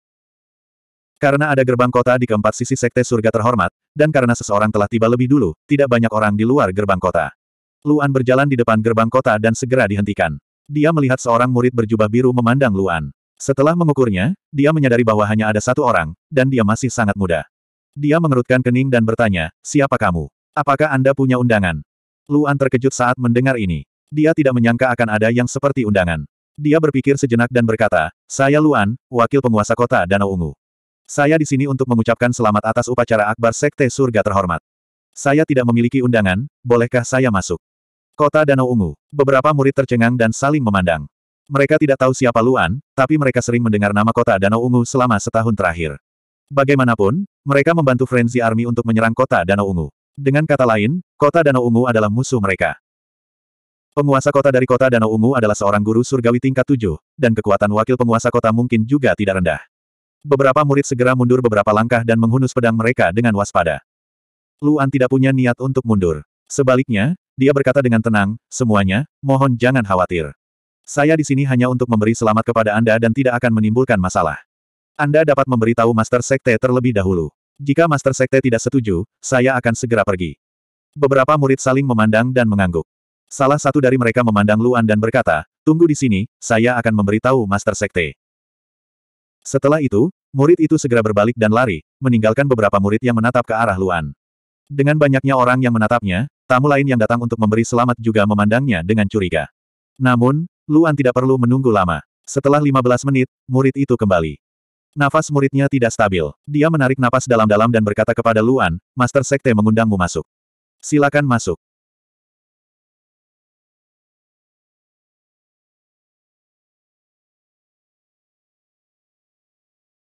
Karena ada gerbang kota di keempat sisi sekte surga terhormat, dan karena seseorang telah tiba lebih dulu, tidak banyak orang di luar gerbang kota. Luan berjalan di depan gerbang kota dan segera dihentikan. Dia melihat seorang murid berjubah biru memandang Luan. Setelah mengukurnya, dia menyadari bahwa hanya ada satu orang, dan dia masih sangat muda. Dia mengerutkan kening dan bertanya, siapa kamu? Apakah Anda punya undangan? Luan terkejut saat mendengar ini. Dia tidak menyangka akan ada yang seperti undangan. Dia berpikir sejenak dan berkata, saya Luan, wakil penguasa kota Danau Ungu. Saya di sini untuk mengucapkan selamat atas upacara akbar Sekte Surga Terhormat. Saya tidak memiliki undangan, bolehkah saya masuk? Kota Danau Ungu. Beberapa murid tercengang dan saling memandang. Mereka tidak tahu siapa Luan, tapi mereka sering mendengar nama kota Danau Ungu selama setahun terakhir. Bagaimanapun, mereka membantu Frenzy Army untuk menyerang kota Danau Ungu. Dengan kata lain, kota Danau Ungu adalah musuh mereka. Penguasa kota dari kota Danau Ungu adalah seorang guru surgawi tingkat tujuh, dan kekuatan wakil penguasa kota mungkin juga tidak rendah. Beberapa murid segera mundur beberapa langkah dan menghunus pedang mereka dengan waspada. Luan tidak punya niat untuk mundur. Sebaliknya, dia berkata dengan tenang, semuanya, mohon jangan khawatir. Saya di sini hanya untuk memberi selamat kepada Anda dan tidak akan menimbulkan masalah. Anda dapat memberitahu Master Sekte terlebih dahulu. Jika Master Sekte tidak setuju, saya akan segera pergi. Beberapa murid saling memandang dan mengangguk. Salah satu dari mereka memandang Luan dan berkata, tunggu di sini, saya akan memberitahu Master Sekte. Setelah itu, murid itu segera berbalik dan lari, meninggalkan beberapa murid yang menatap ke arah Luan. Dengan banyaknya orang yang menatapnya, tamu lain yang datang untuk memberi selamat juga memandangnya dengan curiga. Namun, Luan tidak perlu menunggu lama. Setelah 15 menit, murid itu kembali. Nafas muridnya tidak stabil. Dia menarik napas dalam-dalam dan berkata kepada Luan, Master Sekte mengundangmu masuk. Silakan masuk.